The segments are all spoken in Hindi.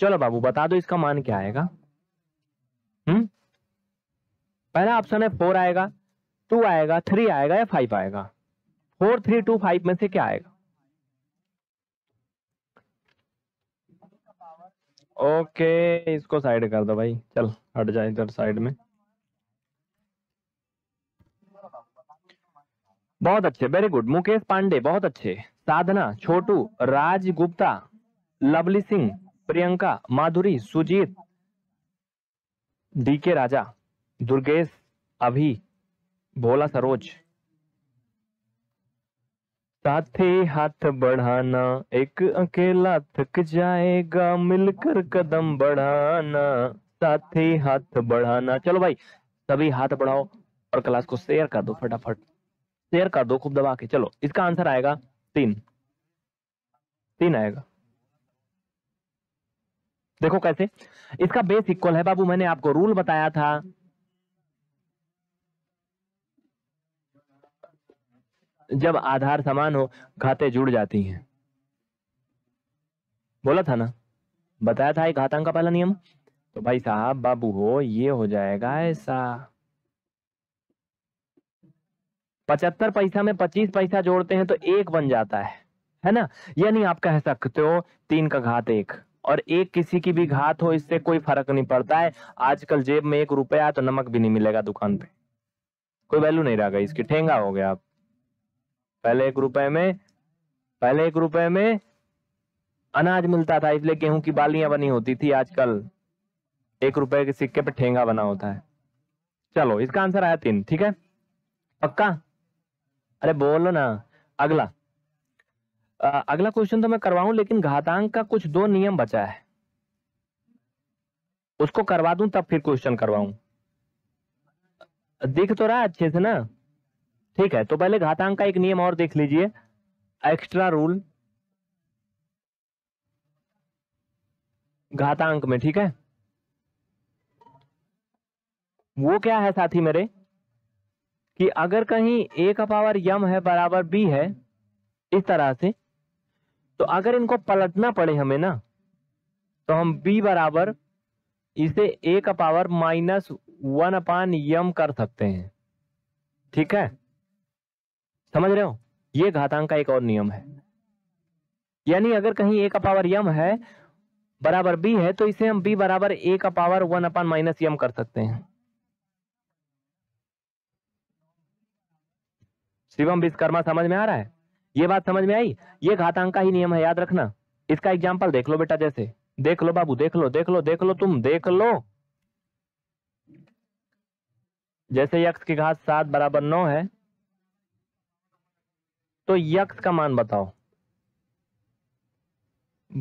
चलो बाबू बता दो इसका मान क्या आएगा हम्म पहला ऑप्शन है फोर आएगा टू आएगा थ्री आएगा या फाइव आएगा फोर थ्री टू फाइव में से क्या आएगा ओके इसको साइड कर दो भाई चल हट जाए इधर साइड में बहुत अच्छे वेरी गुड मुकेश पांडे बहुत अच्छे साधना छोटू राज गुप्ता लवली सिंह प्रियंका माधुरी सुजीत डीके राजा दुर्गेश अभी भोला सरोज साथे हाथ बढ़ाना एक अकेला थक जाएगा मिलकर कदम बढ़ाना साथी हाथ बढ़ाना चलो भाई सभी हाथ बढ़ाओ और क्लास को शेयर कर दो फटाफट शेयर कर दो खूब दबा के चलो इसका आंसर आएगा तीन तीन आएगा देखो कैसे इसका बेस इक्वल है बाबू मैंने आपको रूल बताया था जब आधार समान हो घाते जुड़ जाती हैं बोला था ना बताया था एक घातांक का पहला नियम तो भाई साहब बाबू हो ये हो जाएगा ऐसा पचहत्तर पैसा में पच्चीस पैसा जोड़ते हैं तो एक बन जाता है है ना यानी आप कह सकते हो तीन का घात एक और एक किसी की भी घात हो इससे कोई फर्क नहीं पड़ता है आजकल जेब में एक रुपया तो नमक भी नहीं मिलेगा दुकान पे कोई वैल्यू नहीं रह इसकी ठेंगा हो गया आप पहले एक रुपए में पहले एक रुपए में अनाज मिलता था इसलिए गेहूं की बालियां बनी होती थी आजकल एक रुपए के सिक्के पे ठेंगा बना होता है चलो इसका आंसर आया तीन ठीक है पक्का अरे बोलो ना अगला अगला क्वेश्चन तो मैं करवाऊं लेकिन घातांक का कुछ दो नियम बचा है उसको करवा दूं तब फिर क्वेश्चन करवाऊं दिख तो रहा अच्छे से ना ठीक है तो पहले घातांक का एक नियम और देख लीजिए एक्स्ट्रा रूल घातांक में ठीक है वो क्या है साथी मेरे कि अगर कहीं ए का पावर यम है बराबर बी है इस तरह से तो अगर इनको पलटना पड़े हमें ना तो हम b बराबर इसे a का power minus one upon M कर सकते हैं ठीक है समझ रहे हो ये घातांक का एक और नियम है यानी अगर कहीं a का पावर यम है बराबर b है तो इसे हम b बराबर a का power one upon minus M कर सकते हैं शिवम विश्वकर्मा समझ में आ रहा है ये बात समझ में आई ये घातांक का ही नियम है याद रखना इसका एग्जाम्पल देख लो बेटा जैसे देख लो बाबू देख लो देख लो देख लो तुम देख लो जैसे यक्ष की घात सात बराबर नौ है तो यक्ष का मान बताओ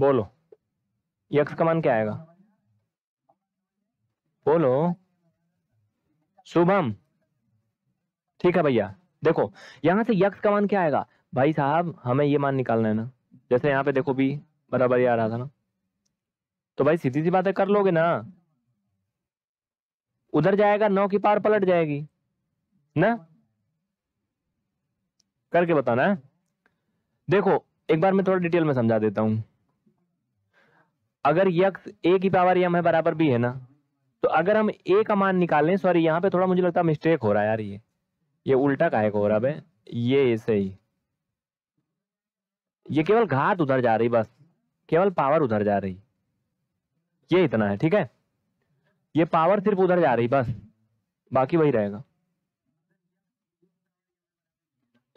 बोलो यक्ष का मान क्या आएगा बोलो शुभम ठीक है भैया देखो यहां से यक्ष का मान क्या आएगा भाई साहब हमें ये मान निकालना है ना जैसे यहाँ पे देखो भी बराबर ही आ रहा था ना तो भाई सीधी सी बातें कर लोगे ना उधर जाएगा नौ की पार पलट जाएगी ना करके बताना है देखो एक बार मैं थोड़ा डिटेल में समझा देता हूँ अगर यक्स ए की पावर यम है बराबर भी है ना तो अगर हम ए का मान निकालें सॉरी यहाँ पे थोड़ा मुझे लगता है मिस्टेक हो रहा है यार ये ये उल्टा का को हो रहा है ये सही ये केवल घात उधर जा रही बस केवल पावर उधर जा रही ये इतना है ठीक है ये पावर सिर्फ उधर जा रही बस बाकी वही रहेगा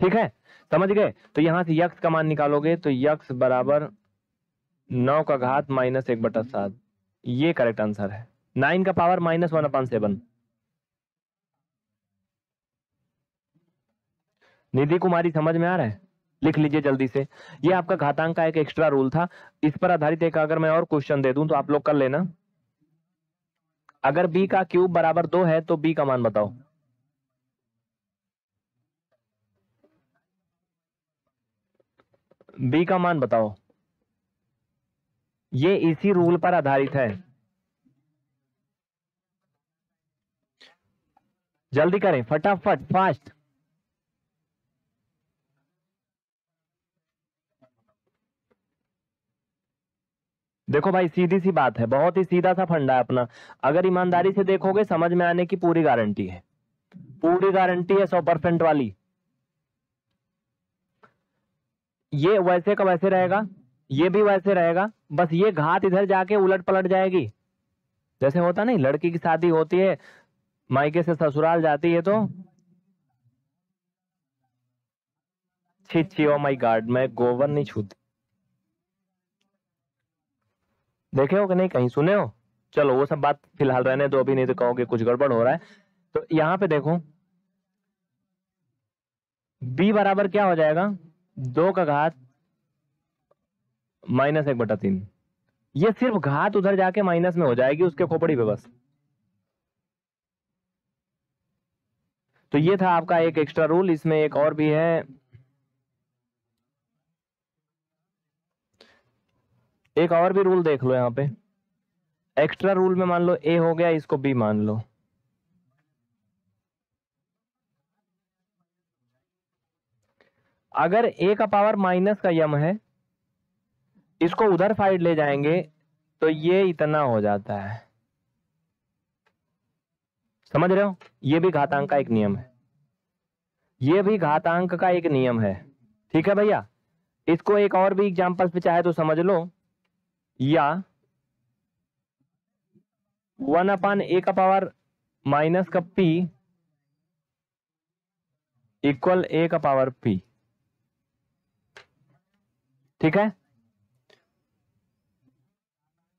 ठीक है समझ गए तो यहां से यक्स का मान निकालोगे तो यक्स बराबर नौ का घात माइनस एक बटा सात ये करेक्ट आंसर है नाइन का power minus one upon seven Nidhi Kumari समझ में आ रहा है लिख लीजिए जल्दी से ये आपका घातांक का एक एक्स्ट्रा रूल था इस पर आधारित एक अगर मैं और क्वेश्चन दे दूं तो आप लोग कर लेना अगर b का क्यूब बराबर दो है तो b का मान बताओ b का मान बताओ ये इसी रूल पर आधारित है जल्दी करें फटाफट फास्ट देखो भाई सीधी सी बात है बहुत ही सीधा सा फंडा है अपना अगर ईमानदारी से देखोगे समझ में आने की पूरी गारंटी है पूरी गारंटी है सौ परसेंट वाली ये वैसे का वैसे रहेगा ये भी वैसे रहेगा बस ये घात इधर जाके उलट पलट जाएगी जैसे होता नहीं लड़की की शादी होती है मायके से ससुराल जाती है तो छी छी ओ माई गार्ड मैं गोबर नहीं छूती देखे हो कि नहीं कहीं सुने हो चलो वो सब बात फिलहाल रहने दो अभी नहीं तो कहोगे कुछ गड़बड़ हो रहा है तो यहां पे देखो b बराबर क्या हो जाएगा दो का घात माइनस एक बटा तीन ये सिर्फ घात उधर जाके माइनस में हो जाएगी उसके खोपड़ी पे बस तो ये था आपका एक एक्स्ट्रा रूल इसमें एक और भी है एक और भी रूल देख लो यहाँ पे एक्स्ट्रा रूल में मान लो ए हो गया इसको बी मान लो अगर ए का पावर माइनस का यम है इसको उधर फाइड ले जाएंगे तो ये इतना हो जाता है समझ रहे हो ये भी घातांक का एक नियम है ये भी घातांक का एक नियम है ठीक है भैया इसको एक और भी एग्जाम्पल पे चाहे तो समझ लो या वन अपान ए का पावर माइनस का पी इक्वल ए का पावर पी ठीक है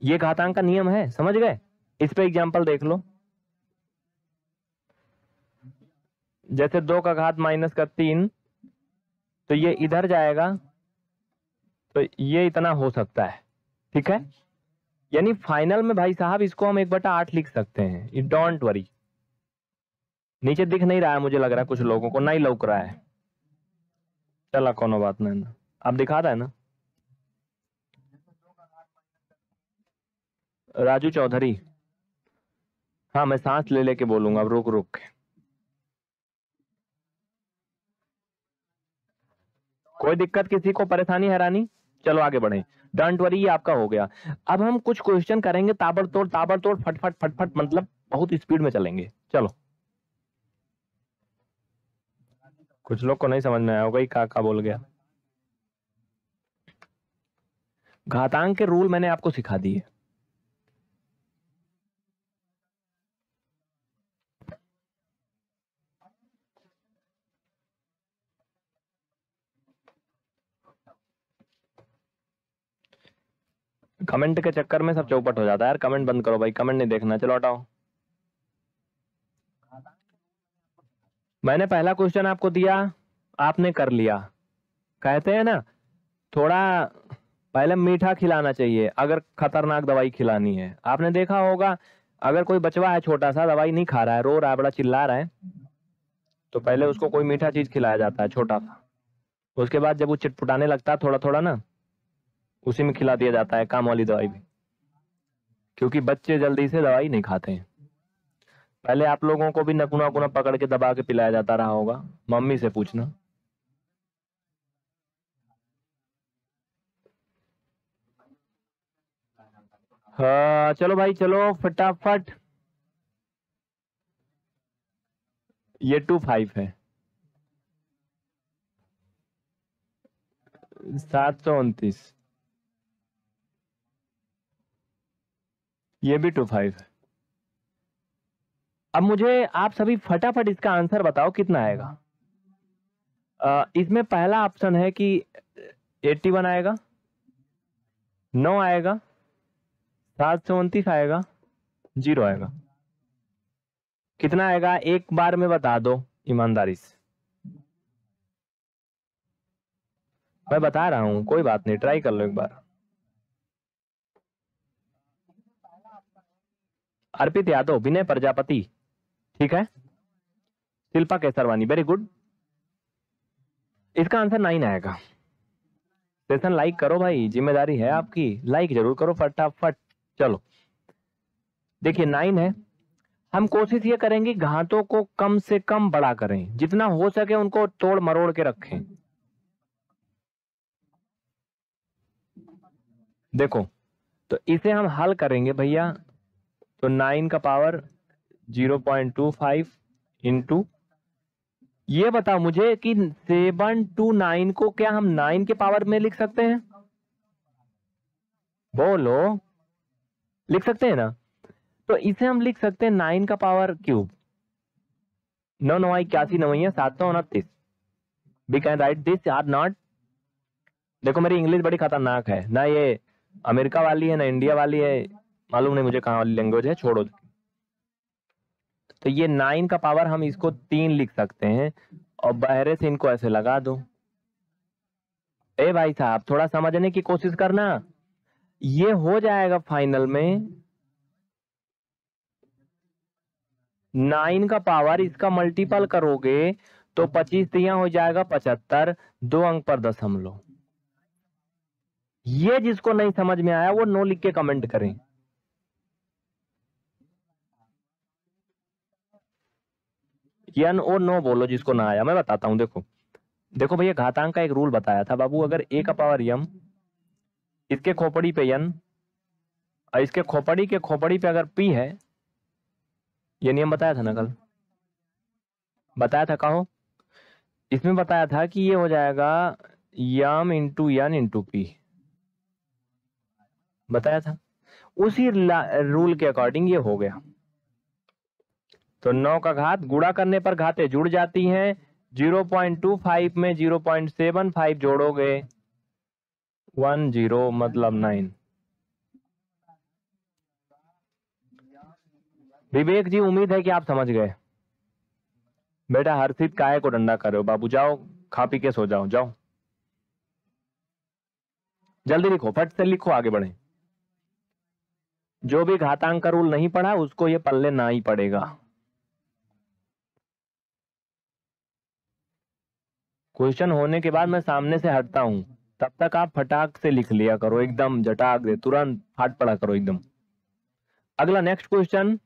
ये घातांक का नियम है समझ गए इस पे एग्जांपल देख लो जैसे दो का घात माइनस का तीन तो ये इधर जाएगा तो ये इतना हो सकता है ठीक है यानी फाइनल में भाई साहब इसको हम एक बटा आठ लिख सकते हैं इट डोंट वरी नीचे दिख नहीं रहा है मुझे लग रहा है कुछ लोगों को नहीं लौक रहा है चला कोनो बात नहीं ना आप दिखा रहा है ना राजू चौधरी हाँ मैं सांस ले लेके बोलूंगा अब रुक रुक के कोई दिक्कत किसी को परेशानी हैरानी चलो आगे बढ़े डोंट वरी आपका हो गया अब हम कुछ क्वेश्चन करेंगे ताबड़तोड़ ताबड़तोड़ फटफट फटफट मतलब बहुत स्पीड में चलेंगे चलो कुछ लोग को नहीं समझ में आया होगा का का बोल गया घातांक के रूल मैंने आपको सिखा दिए कमेंट के चक्कर में सब चौपट हो जाता है यार कमेंट बंद करो भाई कमेंट नहीं देखना चलो हटाओ मैंने पहला क्वेश्चन आपको दिया आपने कर लिया कहते हैं ना थोड़ा पहले मीठा खिलाना चाहिए अगर खतरनाक दवाई खिलानी है आपने देखा होगा अगर कोई बचवा है छोटा सा दवाई नहीं खा रहा है रो रहा है बड़ा चिल्ला रहा है तो पहले उसको कोई मीठा चीज खिलाया जाता है छोटा सा उसके बाद जब वो चिटपुटाने लगता है थोड़ा थोड़ा ना उसी में खिला दिया जाता है काम वाली दवाई भी क्योंकि बच्चे जल्दी से दवाई नहीं खाते हैं पहले आप लोगों को भी नकुना कुना पकड़ के दबा के पिलाया जाता रहा होगा मम्मी से पूछना हाँ चलो भाई चलो फटाफट ये टू फाइव है सात सौ उनतीस ये भी टू फाइव है अब मुझे आप सभी फटाफट इसका आंसर बताओ कितना आएगा इसमें पहला ऑप्शन है कि 81 आएगा नौ आएगा सात सौ उनतीस आएगा जीरो आएगा कितना आएगा एक बार में बता दो ईमानदारी से मैं बता रहा हूं कोई बात नहीं ट्राई कर लो एक बार अर्पित यादव विनय प्रजापति ठीक है शिल्पा केसरवानी वेरी गुड इसका आंसर नाइन आएगा सेशन लाइक करो भाई जिम्मेदारी है आपकी लाइक जरूर करो फटाफट चलो देखिए नाइन है हम कोशिश ये करेंगे घातों को कम से कम बड़ा करें जितना हो सके उनको तोड़ मरोड़ के रखें देखो तो इसे हम हल करेंगे भैया तो नाइन का power zero point two five into ये बताओ मुझे कि सेवन टू नाइन को क्या हम नाइन के पावर में लिख सकते हैं बोलो लिख सकते हैं ना तो इसे हम लिख सकते हैं नाइन का पावर क्यूब नौ नौ इक्यासी नवैया सात सौ उनतीस we can write this or not देखो मेरी इंग्लिश बड़ी खतरनाक है ना ये अमेरिका वाली है ना इंडिया वाली है मालूम नहीं मुझे कहाँ वाली लैंग्वेज है छोड़ो तो ये नाइन का पावर हम इसको तीन लिख सकते हैं और बहरे से इनको ऐसे लगा दो ए भाई साहब थोड़ा समझने की कोशिश करना ये हो जाएगा फाइनल में नाइन का पावर इसका मल्टीपल करोगे तो पच्चीस दिया हो जाएगा पचहत्तर दो अंक पर दशमलव ये जिसको नहीं समझ में आया वो नो लिख के कमेंट करें यन और नो बोलो जिसको ना आया मैं बताता हूँ देखो देखो भैया घातांक का एक रूल बताया था बाबू अगर ए का पावर यम इसके खोपड़ी पे यन और इसके खोपड़ी के खोपड़ी पे अगर पी है ये नियम बताया था ना कल बताया था कहो इसमें बताया था कि ये हो जाएगा M into N into P बताया था उसी रूल के अकॉर्डिंग ये हो गया तो नौ का घात गुड़ा करने पर घाते जुड़ जाती हैं फाइव में जीरो पॉइंट सेवन फाइव जोड़ोगे वन जीरो मतलब नाइन विवेक जी उम्मीद है कि आप समझ गए बेटा हर्षित काय को डंडा करो बाबू जाओ खा पी के सो जाओ जाओ जल्दी लिखो फट से लिखो आगे बढ़े जो भी घातांक का रूल नहीं पढ़ा उसको ये पल्ले ना ही पड़ेगा क्वेश्चन होने के बाद मैं सामने से हटता हूँ तब तक आप फटाक से लिख लिया करो एकदम जटाक दे तुरंत फाट पड़ा करो एकदम अगला नेक्स्ट क्वेश्चन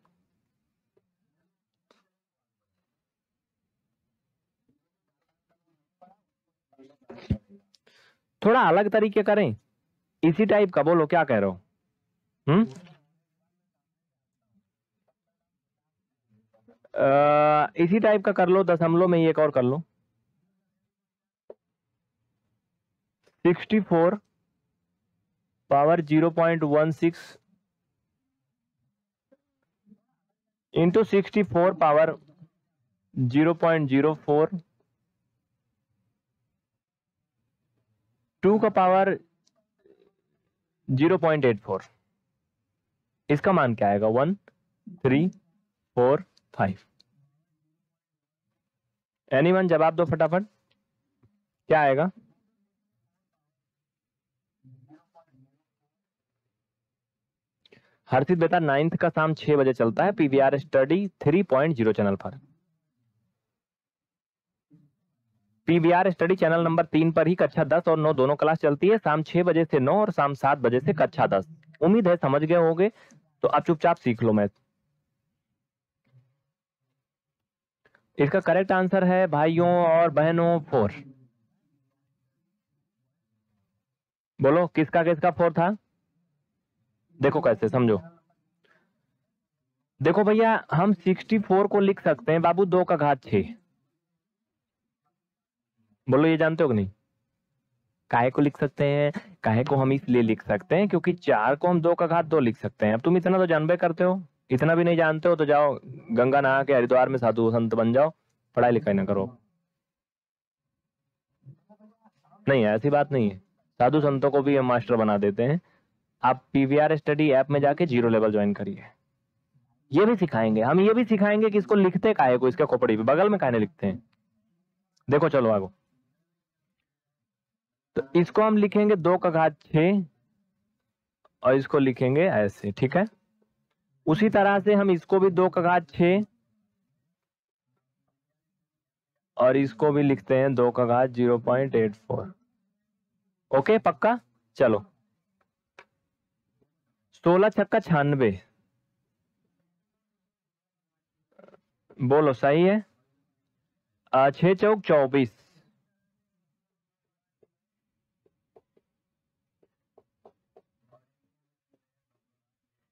थोड़ा अलग तरीके करें इसी टाइप का बोलो क्या कह रहे हो हम्म इसी टाइप का कर लो दशमलव में एक और कर लो sixty four power zero point one six into sixty four power zero point zero four two का power zero point eight four इसका मान क्या आएगा one three four five any one जवाब दो फटाफट क्या आएगा हर्षित बेटा नाइन्थ का शाम छह बजे चलता है PVR study three point zero channel पर पीवीआर स्टडी चैनल नंबर तीन पर ही कक्षा दस और नौ दोनों क्लास चलती है शाम छह बजे से नौ और शाम सात बजे से कक्षा दस उम्मीद है समझ गए होंगे तो आप चुपचाप सीख लो मैथ इसका करेक्ट आंसर है भाइयों और बहनों फोर बोलो किसका किसका फोर था देखो कैसे समझो देखो भैया हम 64 को लिख सकते हैं बाबू दो का घात छे बोलो ये जानते हो कि नहीं काहे को लिख सकते हैं काहे को हम इसलिए लिख सकते हैं क्योंकि चार को हम दो का घात दो लिख सकते हैं अब तुम इतना तो जानबे करते हो इतना भी नहीं जानते हो तो जाओ गंगा नहा के हरिद्वार में साधु संत बन जाओ पढ़ाई लिखाई ना करो नहीं ऐसी बात नहीं है साधु संतों को भी हम मास्टर बना देते हैं आप पीवीआर स्टडी ऐप में जाके जीरो लेवल ज्वाइन करिए ये भी सिखाएंगे हम ये भी सिखाएंगे कि इसको लिखते काहे को इसके खोपड़ी पे बगल में काहे लिखते हैं देखो चलो आगो तो इसको हम लिखेंगे दो का घात छ और इसको लिखेंगे ऐसे ठीक है उसी तरह से हम इसको भी दो का घात छ और इसको भी लिखते हैं दो का घात zero point eight four okay पक्का चलो सोलह छक्का छियानवे बोलो सही है छ चौक चौबीस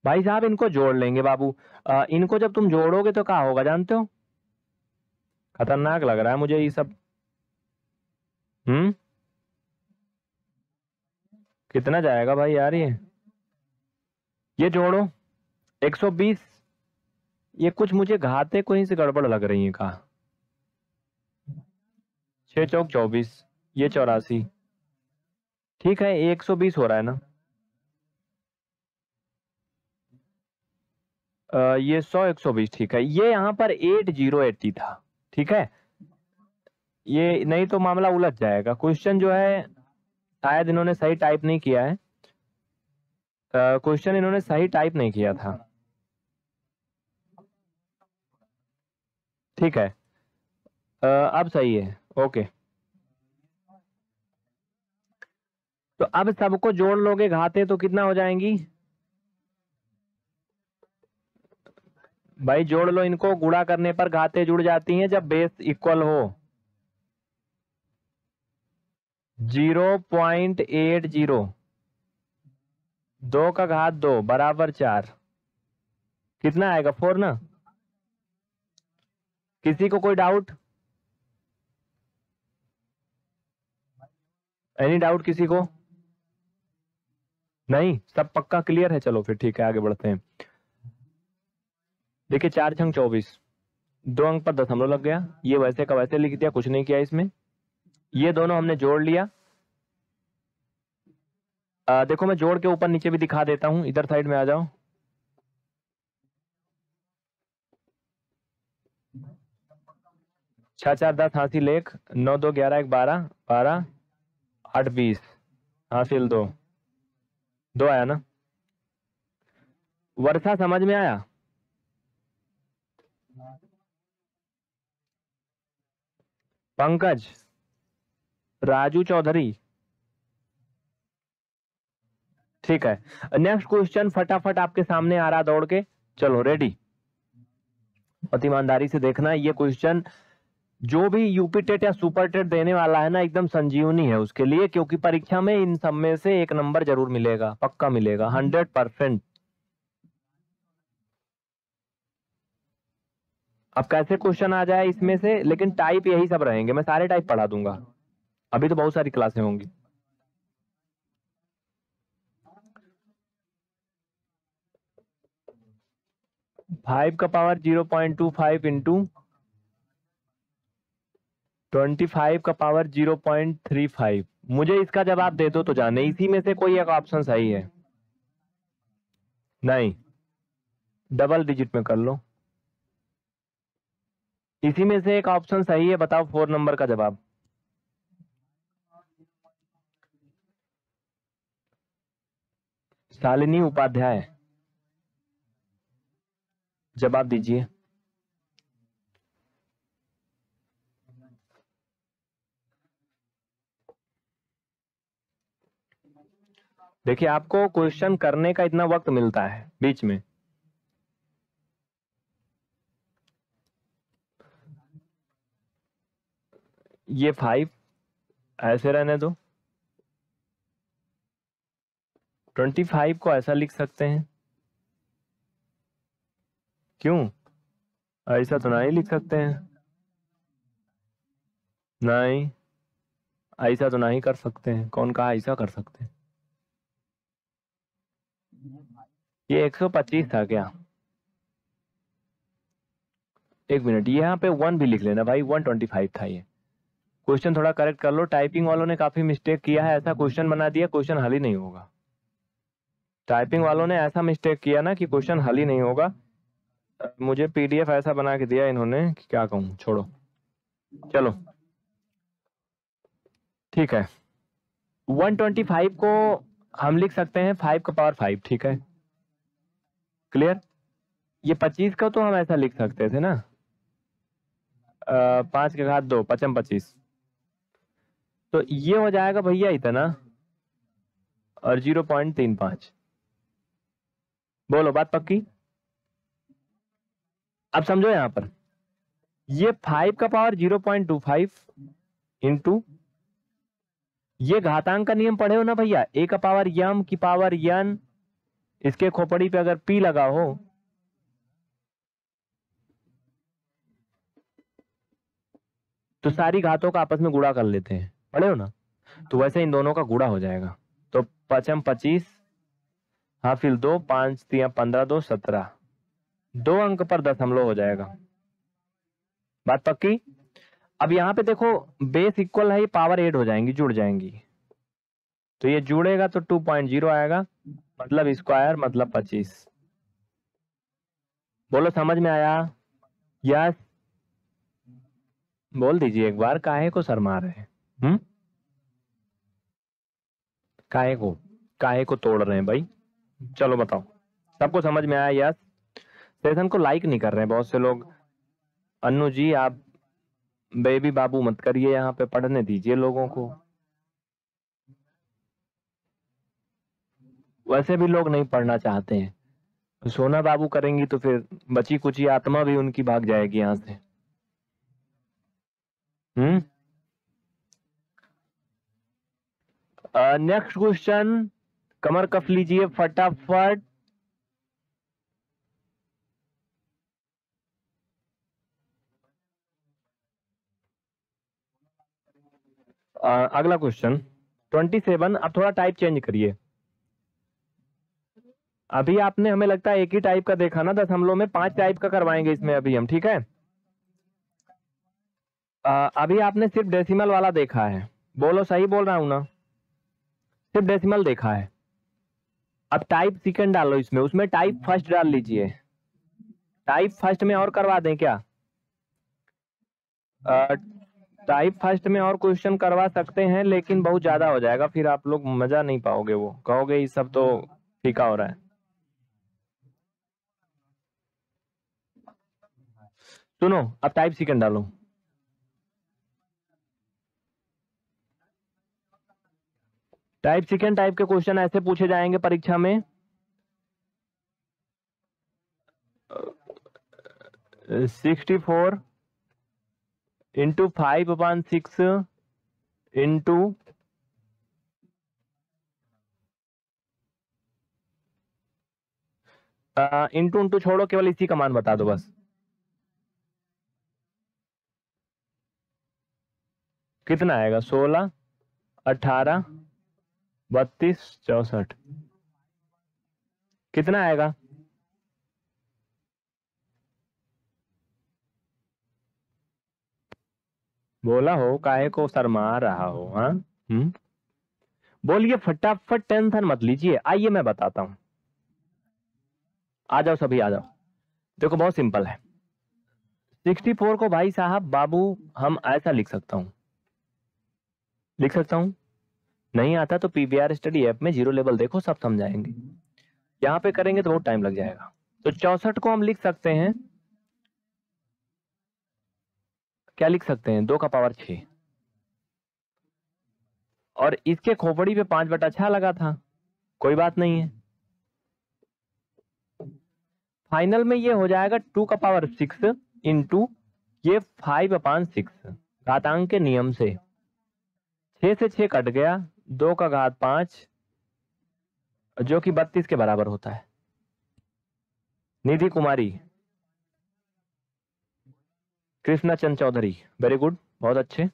भाई साहब इनको जोड़ लेंगे बाबू इनको जब तुम जोड़ोगे तो क्या होगा जानते हो खतरनाक लग रहा है मुझे ये सब हम्म कितना जाएगा भाई यार ये ये जोड़ो 120 ये कुछ मुझे घाते कहीं से गड़बड़ लग रही है कहा छ चौक चौबीस ये चौरासी ठीक है एक सौ बीस हो रहा है ना आ, ये सौ एक सौ बीस ठीक है ये यहाँ पर एट जीरो एट्टी था ठीक है ये नहीं तो मामला उलझ जाएगा क्वेश्चन जो है शायद इन्होंने सही टाइप नहीं किया है क्वेश्चन इन्होंने सही टाइप नहीं किया था ठीक है अब सही है ओके तो अब सबको जोड़ लोगे घाते तो कितना हो जाएंगी भाई जोड़ लो इनको गुड़ा करने पर घाते जुड़ जाती हैं जब बेस इक्वल हो जीरो पॉइंट एट जीरो दो का घात दो बराबर चार कितना आएगा फोर ना किसी को कोई डाउट एनी डाउट किसी को नहीं सब पक्का क्लियर है चलो फिर ठीक है आगे बढ़ते हैं देखिए चार छंग चौबीस दो अंक पर दशमलव लग गया ये वैसे का वैसे लिख दिया कुछ नहीं किया इसमें ये दोनों हमने जोड़ लिया आ, देखो मैं जोड़ के ऊपर नीचे भी दिखा देता हूँ इधर साइड में आ जाओ छ चार दस हासिल एक नौ दो ग्यारह एक बारह बारह आठ बीस हासिल दो दो आया ना वर्षा समझ में आया पंकज राजू चौधरी ठीक है नेक्स्ट क्वेश्चन फटाफट आपके सामने आ रहा दौड़ के चलो रेडी बहुत ईमानदारी से देखना ये क्वेश्चन जो भी यूपी टेट या सुपर टेट देने वाला है ना एकदम संजीवनी है उसके लिए क्योंकि परीक्षा में इन सब में से एक नंबर जरूर मिलेगा पक्का मिलेगा हंड्रेड परसेंट अब कैसे क्वेश्चन आ जाए इसमें से लेकिन टाइप यही सब रहेंगे मैं सारे टाइप पढ़ा दूंगा अभी तो बहुत सारी क्लासे होंगी फाइव का power zero point two five into twenty five का power zero point three five मुझे इसका जवाब दे दो तो जाने इसी में से कोई एक ऑप्शन सही है नहीं डबल डिजिट में कर लो इसी में से एक ऑप्शन सही है बताओ फोर नंबर का जवाब शालिनी उपाध्याय जवाब दीजिए देखिए आपको क्वेश्चन करने का इतना वक्त मिलता है बीच में ये फाइव ऐसे रहने दो ट्वेंटी फाइव को ऐसा लिख सकते हैं क्यों ऐसा तो नहीं लिख सकते हैं नहीं ऐसा तो नहीं कर सकते हैं कौन कहा ऐसा कर सकते हैं ये 125 था क्या एक मिनट यहाँ पे वन भी लिख लेना भाई 125 था ये क्वेश्चन थोड़ा करेक्ट कर लो टाइपिंग वालों ने काफी मिस्टेक किया है ऐसा क्वेश्चन बना दिया क्वेश्चन हल ही नहीं होगा टाइपिंग वालों ने ऐसा मिस्टेक किया ना कि क्वेश्चन हल ही नहीं होगा मुझे पीडीएफ ऐसा बना के दिया इन्होंने कि क्या कहूं छोड़ो चलो ठीक है 125 को हम लिख सकते हैं फाइव का पावर फाइव ठीक है क्लियर ये 25 का तो हम ऐसा लिख सकते थे ना पांच के घाट दो पचम पच्चीस तो ये हो जाएगा भैया इतना और जीरो पॉइंट तीन पांच बोलो बात पक्की अब समझो यहां पर ये फाइव का power zero point two five into ये घातांक का नियम पढ़े हो ना भैया ए का पावर यम की पावर यन इसके खोपड़ी पे अगर पी लगा हो तो सारी घातों का आपस में गुड़ा कर लेते हैं पढ़े हो ना तो वैसे इन दोनों का गुड़ा हो जाएगा तो पचम पच्चीस हाफिल दो पांच तीन पंद्रह दो सत्रह दो अंक पर दशमलव हो जाएगा बात पक्की अब यहां पे देखो बेस इक्वल है ये पावर एड हो जाएंगी जुड़ जाएंगी तो ये जुड़ेगा तो 2.0 आएगा मतलब स्क्वायर मतलब 25 बोलो समझ में आया यस बोल दीजिए एक बार काहे को शरमा रहे हम्म काहे को काहे को तोड़ रहे हैं भाई चलो बताओ सबको समझ में आया यस सेशन को लाइक नहीं कर रहे हैं बहुत से लोग अन्नू जी आप बेबी बाबू मत करिए यहाँ पे पढ़ने दीजिए लोगों को वैसे भी लोग नहीं पढ़ना चाहते हैं सोना बाबू करेंगी तो फिर बची कुची आत्मा भी उनकी भाग जाएगी यहां से हम्म नेक्स्ट क्वेश्चन कमर कफ लीजिए फटाफट आ, अगला क्वेश्चन ट्वेंटी सेवन अब थोड़ा टाइप चेंज करिए अभी आपने हमें लगता है एक ही टाइप का देखा ना दस हमलों में पांच टाइप का करवाएंगे इसमें अभी हम ठीक है आ, अभी आपने सिर्फ डेसिमल वाला देखा है बोलो सही बोल रहा हूं ना सिर्फ डेसिमल देखा है अब टाइप सेकंड डालो इसमें उसमें टाइप फर्स्ट डाल लीजिए टाइप फर्स्ट में और करवा दें क्या आ, टाइप फर्स्ट में और क्वेश्चन करवा सकते हैं लेकिन बहुत ज्यादा हो जाएगा फिर आप लोग मजा नहीं पाओगे वो कहोगे ये सब तो फीका हो रहा है सुनो अब टाइप सेकंड डालो टाइप सेकंड टाइप के क्वेश्चन ऐसे पूछे जाएंगे परीक्षा में sixty four into five upon six into into into छोड़ो केवल इसी का मान बता दो बस कितना आएगा सोलह अठारह बत्तीस चौसठ कितना आएगा बोला हो काहे को शर्मा रहा हो हा? हम्म? बोलिए फटाफट टेंशन मत लीजिए आइए मैं बताता हूँ आ जाओ सभी आ जाओ देखो बहुत सिंपल है 64 को भाई साहब बाबू हम ऐसा लिख सकता हूँ लिख सकता हूँ नहीं आता तो पीवीआर स्टडी ऐप में जीरो लेवल देखो सब समझाएंगे यहाँ पे करेंगे तो बहुत टाइम लग जाएगा तो चौसठ को हम लिख सकते हैं क्या लिख सकते हैं दो का पावर छ और इसके खोपड़ी पे पांच बटा छह लगा था कोई बात नहीं है फाइनल में ये हो जाएगा टू का पावर सिक्स इन टू ये फाइव अपान सिक्स घातांक के नियम से छह से छह कट गया दो का घात पांच जो कि बत्तीस के बराबर होता है निधि कुमारी कृष्णा चंद चौधरी वेरी गुड बहुत अच्छे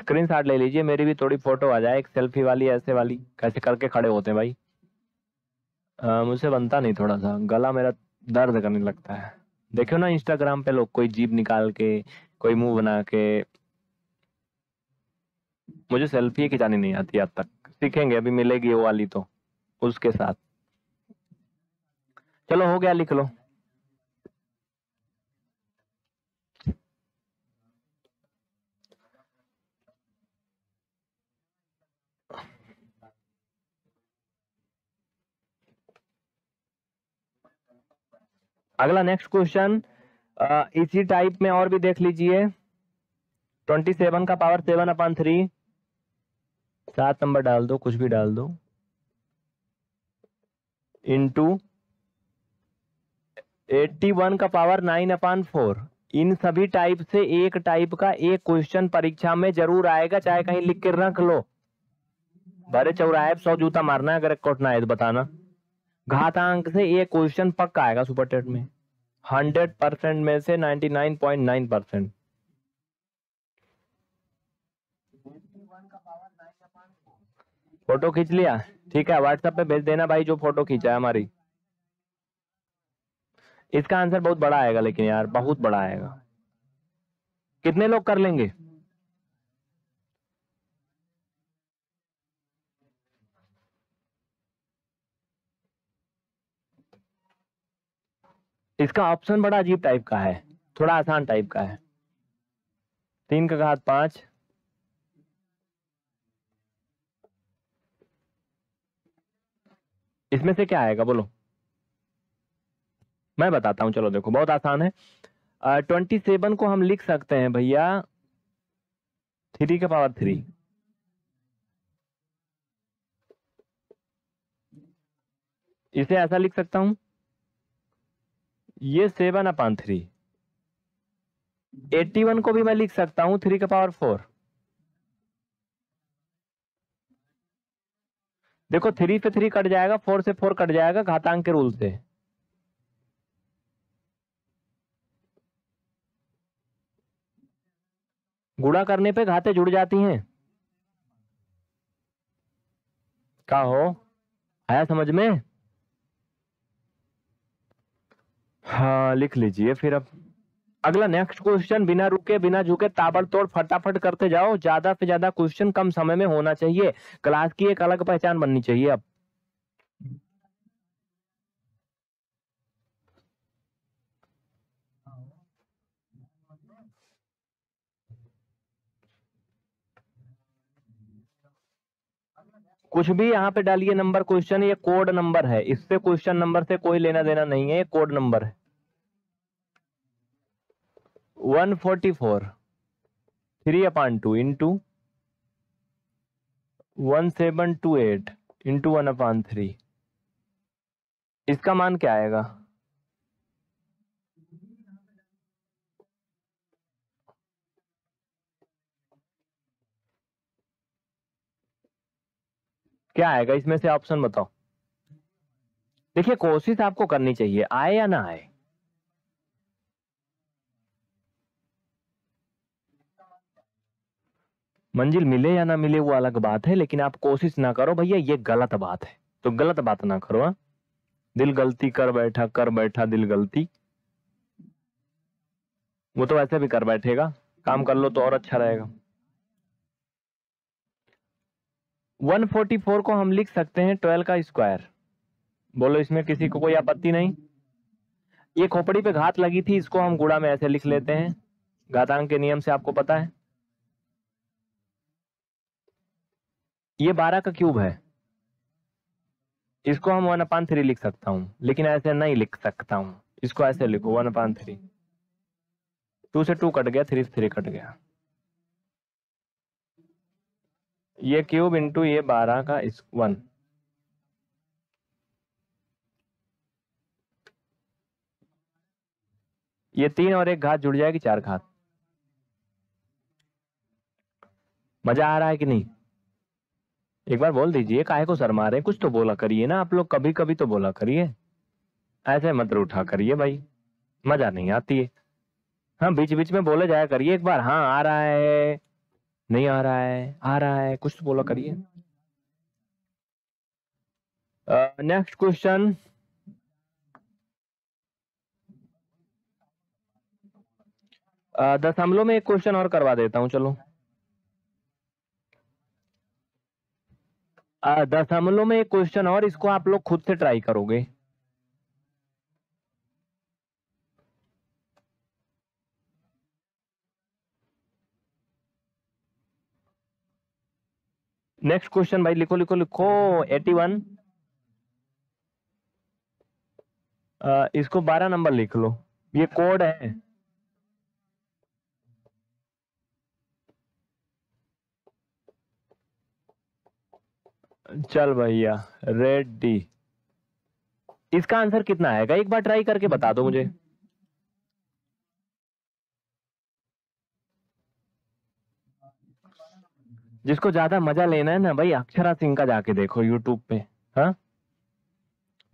स्क्रीन शॉट ले लीजिए मेरी भी थोड़ी फोटो आ जाए एक सेल्फी वाली ऐसे वाली कैसे करके खड़े होते हैं भाई आ, मुझे बनता नहीं थोड़ा सा गला मेरा दर्द करने लगता है देखो ना इंस्टाग्राम पे लोग कोई जीप निकाल के कोई मुंह बना के मुझे सेल्फी खिंचानी नहीं आती आज तक सीखेंगे अभी मिलेगी वो वाली तो उसके साथ चलो हो गया लिख लो अगला नेक्स्ट क्वेश्चन इसी टाइप में और भी देख लीजिए ट्वेंटी सेवन का पावर सेवन अपॉन थ्री सात नंबर डाल दो कुछ भी डाल दो इनटू एट्टी वन का पावर नाइन अपॉन फोर इन सभी टाइप से एक टाइप का एक क्वेश्चन परीक्षा में जरूर आएगा चाहे कहीं लिख के रख लो भरे चौराहे सौ जूता मारना है अगर कोटना है तो बताना घातांक से ये क्वेश्चन पक्का आएगा सुपर टेट में हंड्रेड परसेंट में से ninety nine point nine percent photo खींच लिया ठीक है व्हाट्सएप पे भेज देना भाई जो फोटो खींचा है हमारी इसका आंसर बहुत बड़ा आएगा लेकिन यार बहुत बड़ा आएगा कितने लोग कर लेंगे इसका ऑप्शन बड़ा अजीब टाइप का है थोड़ा आसान टाइप का है तीन का घात पांच इसमें से क्या आएगा बोलो मैं बताता हूं चलो देखो बहुत आसान है ट्वेंटी सेवन को हम लिख सकते हैं भैया थ्री के पावर थ्री इसे ऐसा लिख सकता हूं ये seven upon three eighty one को भी मैं लिख सकता हूं थ्री का पावर फोर देखो थ्री पे थ्री कट जाएगा फोर से फोर कट जाएगा घातांक के रूल से गुड़ा करने पे घाते जुड़ जाती हैं का हो आया समझ में हाँ लिख लीजिए फिर अब अगला नेक्स्ट क्वेश्चन बिना रुके बिना झुके ताबड़तोड़ फटाफट करते जाओ ज्यादा से ज्यादा क्वेश्चन कम समय में होना चाहिए क्लास की एक अलग पहचान बननी चाहिए अब कुछ भी यहाँ पे डालिए नंबर क्वेश्चन ये कोड नंबर है इससे क्वेश्चन नंबर से कोई लेना देना नहीं है ये कोड नंबर है 144 forty four three upon two into one seven two eight into one upon three इसका मान क्या आएगा क्या आएगा इसमें से ऑप्शन बताओ देखिए कोशिश आपको करनी चाहिए आए या ना आए मंजिल मिले या ना मिले वो अलग बात है लेकिन आप कोशिश ना करो भैया ये गलत बात है तो गलत बात ना करो हा? दिल गलती कर बैठा कर बैठा दिल गलती वो तो वैसे भी कर बैठेगा काम कर लो तो और अच्छा रहेगा 144 को हम लिख सकते हैं 12 का स्क्वायर बोलो इसमें किसी को कोई आपत्ति नहीं ये खोपड़ी पे घात लगी थी इसको हम गुड़ा में ऐसे लिख लेते हैं घातांक के नियम से आपको पता है ये 12 का क्यूब है इसको हम वन अपान थ्री लिख सकता हूँ लेकिन ऐसे नहीं लिख सकता हूँ इसको ऐसे लिखो वन अपान थ्री टू से टू कट गया थ्री से थ्री कट गया ये क्यूब इंटू ये बारह का इस वन ये तीन और एक घात जुड़ जाएगी चार घात मजा आ रहा है कि नहीं एक बार बोल दीजिए काहे को शर्मा रहे कुछ तो बोला करिए ना आप लोग कभी कभी तो बोला करिए ऐसे मत उठा करिए भाई मजा नहीं आती है हाँ बीच बीच में बोले जाया करिए एक बार हाँ आ रहा है नहीं आ रहा है आ रहा है कुछ तो बोला करिए नेक्स्ट क्वेश्चन दस हमलों में एक क्वेश्चन और करवा देता हूं चलो दस हमलों में एक क्वेश्चन और इसको आप लोग खुद से ट्राई करोगे नेक्स्ट क्वेश्चन भाई लिखो लिखो लिखो एटी वन इसको बारह नंबर लिख लो ये कोड है चल भैया रेड डी इसका आंसर कितना आएगा एक बार ट्राई करके बता दो मुझे जिसको ज्यादा मजा लेना है ना भाई अक्षरा सिंह का जाके देखो यूट्यूब पे हाँ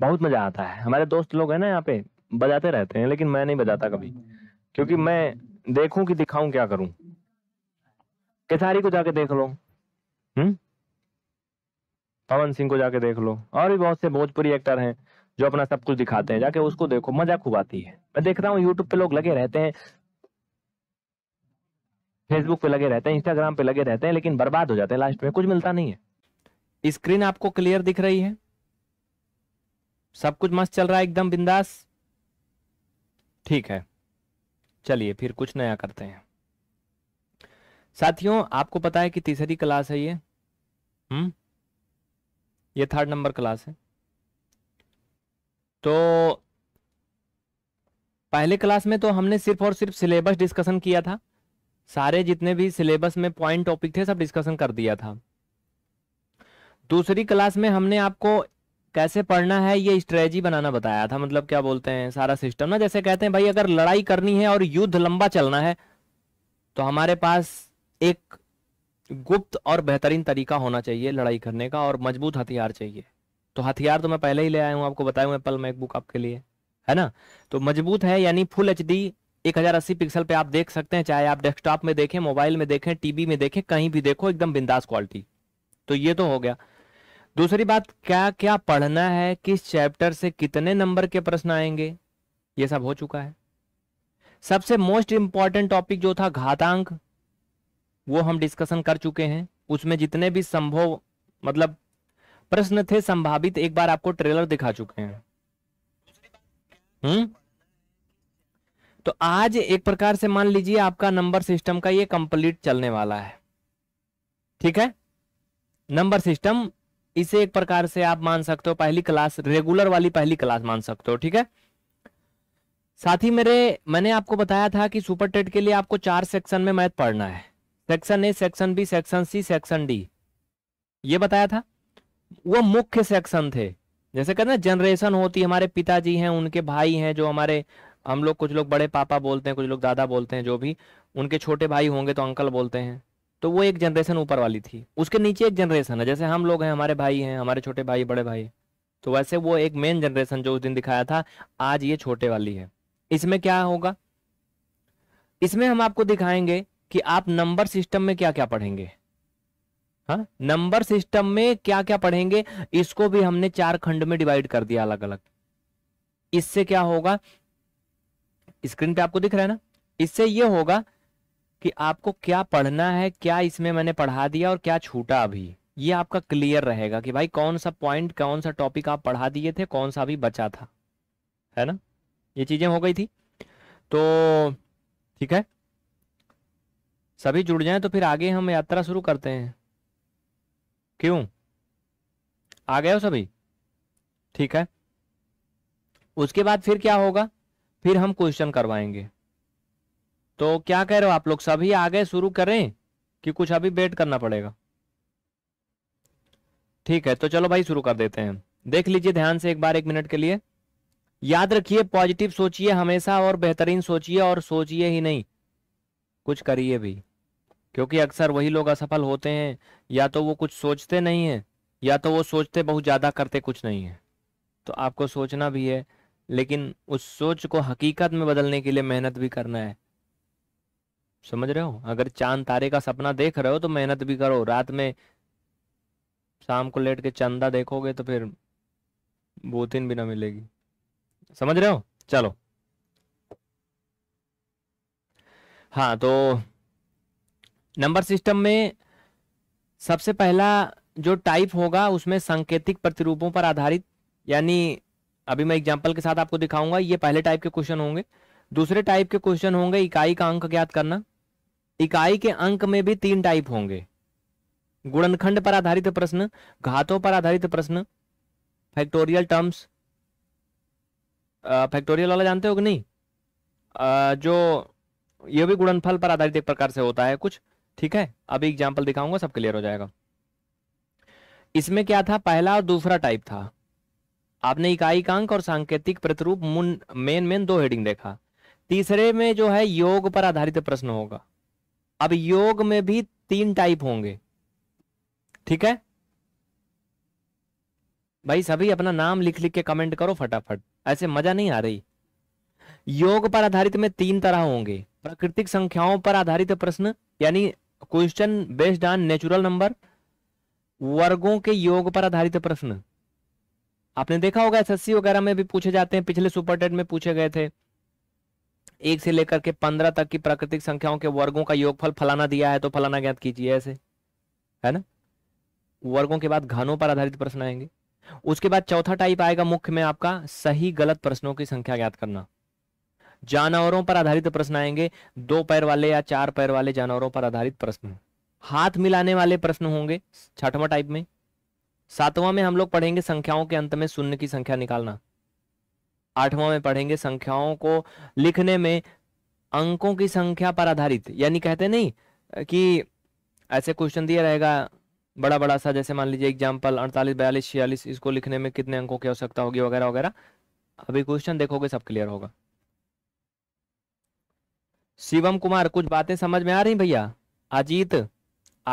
बहुत मजा आता है हमारे दोस्त लोग हैं ना यहाँ पे बजाते रहते हैं लेकिन मैं नहीं बजाता कभी क्योंकि मैं देखूं कि दिखाऊं क्या करूं केसारी को जाके देख लो हम्म पवन सिंह को जाके देख लो और भी बहुत से भोजपुरी एक्टर हैं जो अपना सब कुछ दिखाते हैं जाके उसको देखो मजा खूब आती है मैं देख रहा हूँ यूट्यूब पे लोग लगे रहते हैं फेसबुक पे लगे रहते हैं इंस्टाग्राम पे लगे रहते हैं लेकिन बर्बाद हो जाते हैं लास्ट में कुछ मिलता नहीं है स्क्रीन आपको क्लियर दिख रही है सब कुछ मस्त चल रहा है एकदम बिंदास ठीक है चलिए फिर कुछ नया करते हैं साथियों आपको पता है कि तीसरी क्लास है ये हम्म ये थर्ड नंबर क्लास है तो पहले क्लास में तो हमने सिर्फ और सिर्फ सिलेबस डिस्कशन किया था सारे जितने भी सिलेबस में पॉइंट टॉपिक थे सब डिस्कशन कर दिया था दूसरी क्लास में हमने आपको कैसे पढ़ना है ये स्ट्रेटी बनाना बताया था मतलब क्या बोलते हैं सारा सिस्टम ना जैसे कहते हैं भाई अगर लड़ाई करनी है और युद्ध लंबा चलना है तो हमारे पास एक गुप्त और बेहतरीन तरीका होना चाहिए लड़ाई करने का और मजबूत हथियार चाहिए तो हथियार तो मैं पहले ही ले आया हूँ आपको बताया हूँ एप्पल मैकबुक आपके लिए है ना तो मजबूत है यानी फुल एच एक हजार अस्सी पिक्सल पे आप देख सकते हैं चाहे आप डेस्कटॉप में देखें मोबाइल में देखें टीवी में देखें कहीं भी देखो एकदम बिंदास क्वालिटी तो ये तो हो गया दूसरी बात क्या क्या पढ़ना है किस चैप्टर से कितने नंबर के प्रश्न आएंगे ये सब हो चुका है सबसे मोस्ट इंपॉर्टेंट टॉपिक जो था घातांक वो हम डिस्कशन कर चुके हैं उसमें जितने भी संभव मतलब प्रश्न थे संभावित एक बार आपको ट्रेलर दिखा चुके हैं हम्म तो आज एक प्रकार से मान लीजिए आपका नंबर सिस्टम का ये कंप्लीट चलने वाला है ठीक है नंबर सिस्टम इसे एक प्रकार से आप मान सकते हो पहली क्लास रेगुलर वाली पहली क्लास मान सकते हो ठीक है साथ ही मेरे मैंने आपको बताया था कि सुपर टेट के लिए आपको चार सेक्शन में मैथ पढ़ना है section A section B section C section D ये बताया था वो मुख्य सेक्शन थे जैसे कहते हैं जनरेशन होती हमारे पिताजी हैं उनके भाई हैं जो हमारे हम लोग कुछ लोग बड़े पापा बोलते हैं कुछ लोग दादा बोलते हैं जो भी उनके छोटे भाई होंगे तो अंकल बोलते हैं तो वो एक जनरेशन ऊपर वाली थी उसके नीचे एक जनरेशन है जैसे हम लोग हैं हमारे भाई हैं हमारे छोटे भाई बड़े भाई तो वैसे वो एक मेन जनरेशन जो उस दिन दिखाया था आज ये छोटे वाली है इसमें क्या होगा इसमें हम आपको दिखाएंगे कि आप नंबर सिस्टम में क्या क्या पढ़ेंगे हाँ नंबर सिस्टम में क्या क्या पढ़ेंगे इसको भी हमने चार खंड में डिवाइड कर दिया अलग अलग इससे क्या होगा स्क्रीन पे आपको दिख रहा है ना इससे ये होगा कि आपको क्या पढ़ना है क्या इसमें मैंने पढ़ा दिया और क्या छूटा अभी ये आपका क्लियर रहेगा कि भाई कौन सा पॉइंट कौन सा टॉपिक आप पढ़ा दिए थे कौन सा अभी बचा था है ना ये चीजें हो गई थी तो ठीक है सभी जुड़ जाएं तो फिर आगे हम यात्रा शुरू करते हैं क्यों आ गए हो सभी ठीक है उसके बाद फिर क्या होगा फिर हम क्वेश्चन करवाएंगे तो क्या कह रहे हो आप लोग सभी आगे शुरू करें कि कुछ अभी वेट करना पड़ेगा ठीक है तो चलो भाई शुरू कर देते हैं देख लीजिए ध्यान से एक बार एक मिनट के लिए याद रखिए पॉजिटिव सोचिए हमेशा और बेहतरीन सोचिए और सोचिए ही नहीं कुछ करिए भी क्योंकि अक्सर वही लोग असफल होते हैं या तो वो कुछ सोचते नहीं है या तो वो सोचते बहुत ज़्यादा करते कुछ नहीं है तो आपको सोचना भी है लेकिन उस सोच को हकीकत में बदलने के लिए मेहनत भी करना है समझ रहे हो अगर चांद तारे का सपना देख रहे हो तो मेहनत भी करो रात में शाम को लेट के चंदा देखोगे तो फिर बोतिन भी ना मिलेगी समझ रहे हो चलो हाँ तो नंबर सिस्टम में सबसे पहला जो टाइप होगा उसमें सांकेतिक प्रतिरूपों पर आधारित यानी अभी मैं एग्जाम्पल के साथ आपको दिखाऊंगा ये पहले टाइप के क्वेश्चन होंगे दूसरे टाइप के क्वेश्चन होंगे इकाई का अंक ज्ञात करना इकाई के अंक में भी तीन टाइप होंगे गुणनखंड पर आधारित प्रश्न घातों पर आधारित प्रश्न फैक्टोरियल टर्म्स फैक्टोरियल वाला जानते हो कि नहीं आ, जो ये भी गुणनफल पर आधारित एक प्रकार से होता है कुछ ठीक है अभी एग्जाम्पल दिखाऊंगा सब क्लियर हो जाएगा इसमें क्या था पहला और दूसरा टाइप था आपने इकाईकांक और सांकेतिक प्रतिरूप मेन मेन दो हेडिंग देखा तीसरे में जो है योग पर आधारित प्रश्न होगा अब योग में भी तीन टाइप होंगे ठीक है भाई सभी अपना नाम लिख लिख के कमेंट करो फटाफट ऐसे मजा नहीं आ रही योग पर आधारित में तीन तरह होंगे प्राकृतिक संख्याओं पर आधारित प्रश्न यानी question based on natural number वर्गों के योग पर आधारित प्रश्न आपने देखा होगा एसएससी वगैरह में भी पूछे जाते हैं पिछले सुपरटेट में पूछे गए थे एक से लेकर के पंद्रह तक की प्राकृतिक संख्याओं के वर्गों का योगफल फलाना दिया है तो फलाना ज्ञात कीजिए ऐसे है ना वर्गों के बाद घनों पर आधारित प्रश्न आएंगे उसके बाद चौथा टाइप आएगा मुख्य में आपका सही गलत प्रश्नों की संख्या ज्ञात करना जानवरों पर आधारित प्रश्न आएंगे दो पैर वाले या चार पैर वाले जानवरों पर आधारित प्रश्न हाथ मिलाने वाले प्रश्न होंगे छठवा टाइप में सातवां में हम लोग पढ़ेंगे संख्याओं के अंत में शून्य की संख्या निकालना आठवां में पढ़ेंगे संख्याओं को लिखने में अंकों की संख्या पर आधारित यानी कहते नहीं कि ऐसे क्वेश्चन दिया रहेगा बड़ा बड़ा सा जैसे मान लीजिए एग्जाम्पल अड़तालीस बयालीस छियालीस इसको लिखने में कितने अंकों की आवश्यकता होगी वगैरह वगैरह अभी क्वेश्चन देखोगे सब क्लियर होगा शिवम कुमार कुछ बातें समझ में आ रही भैया अजीत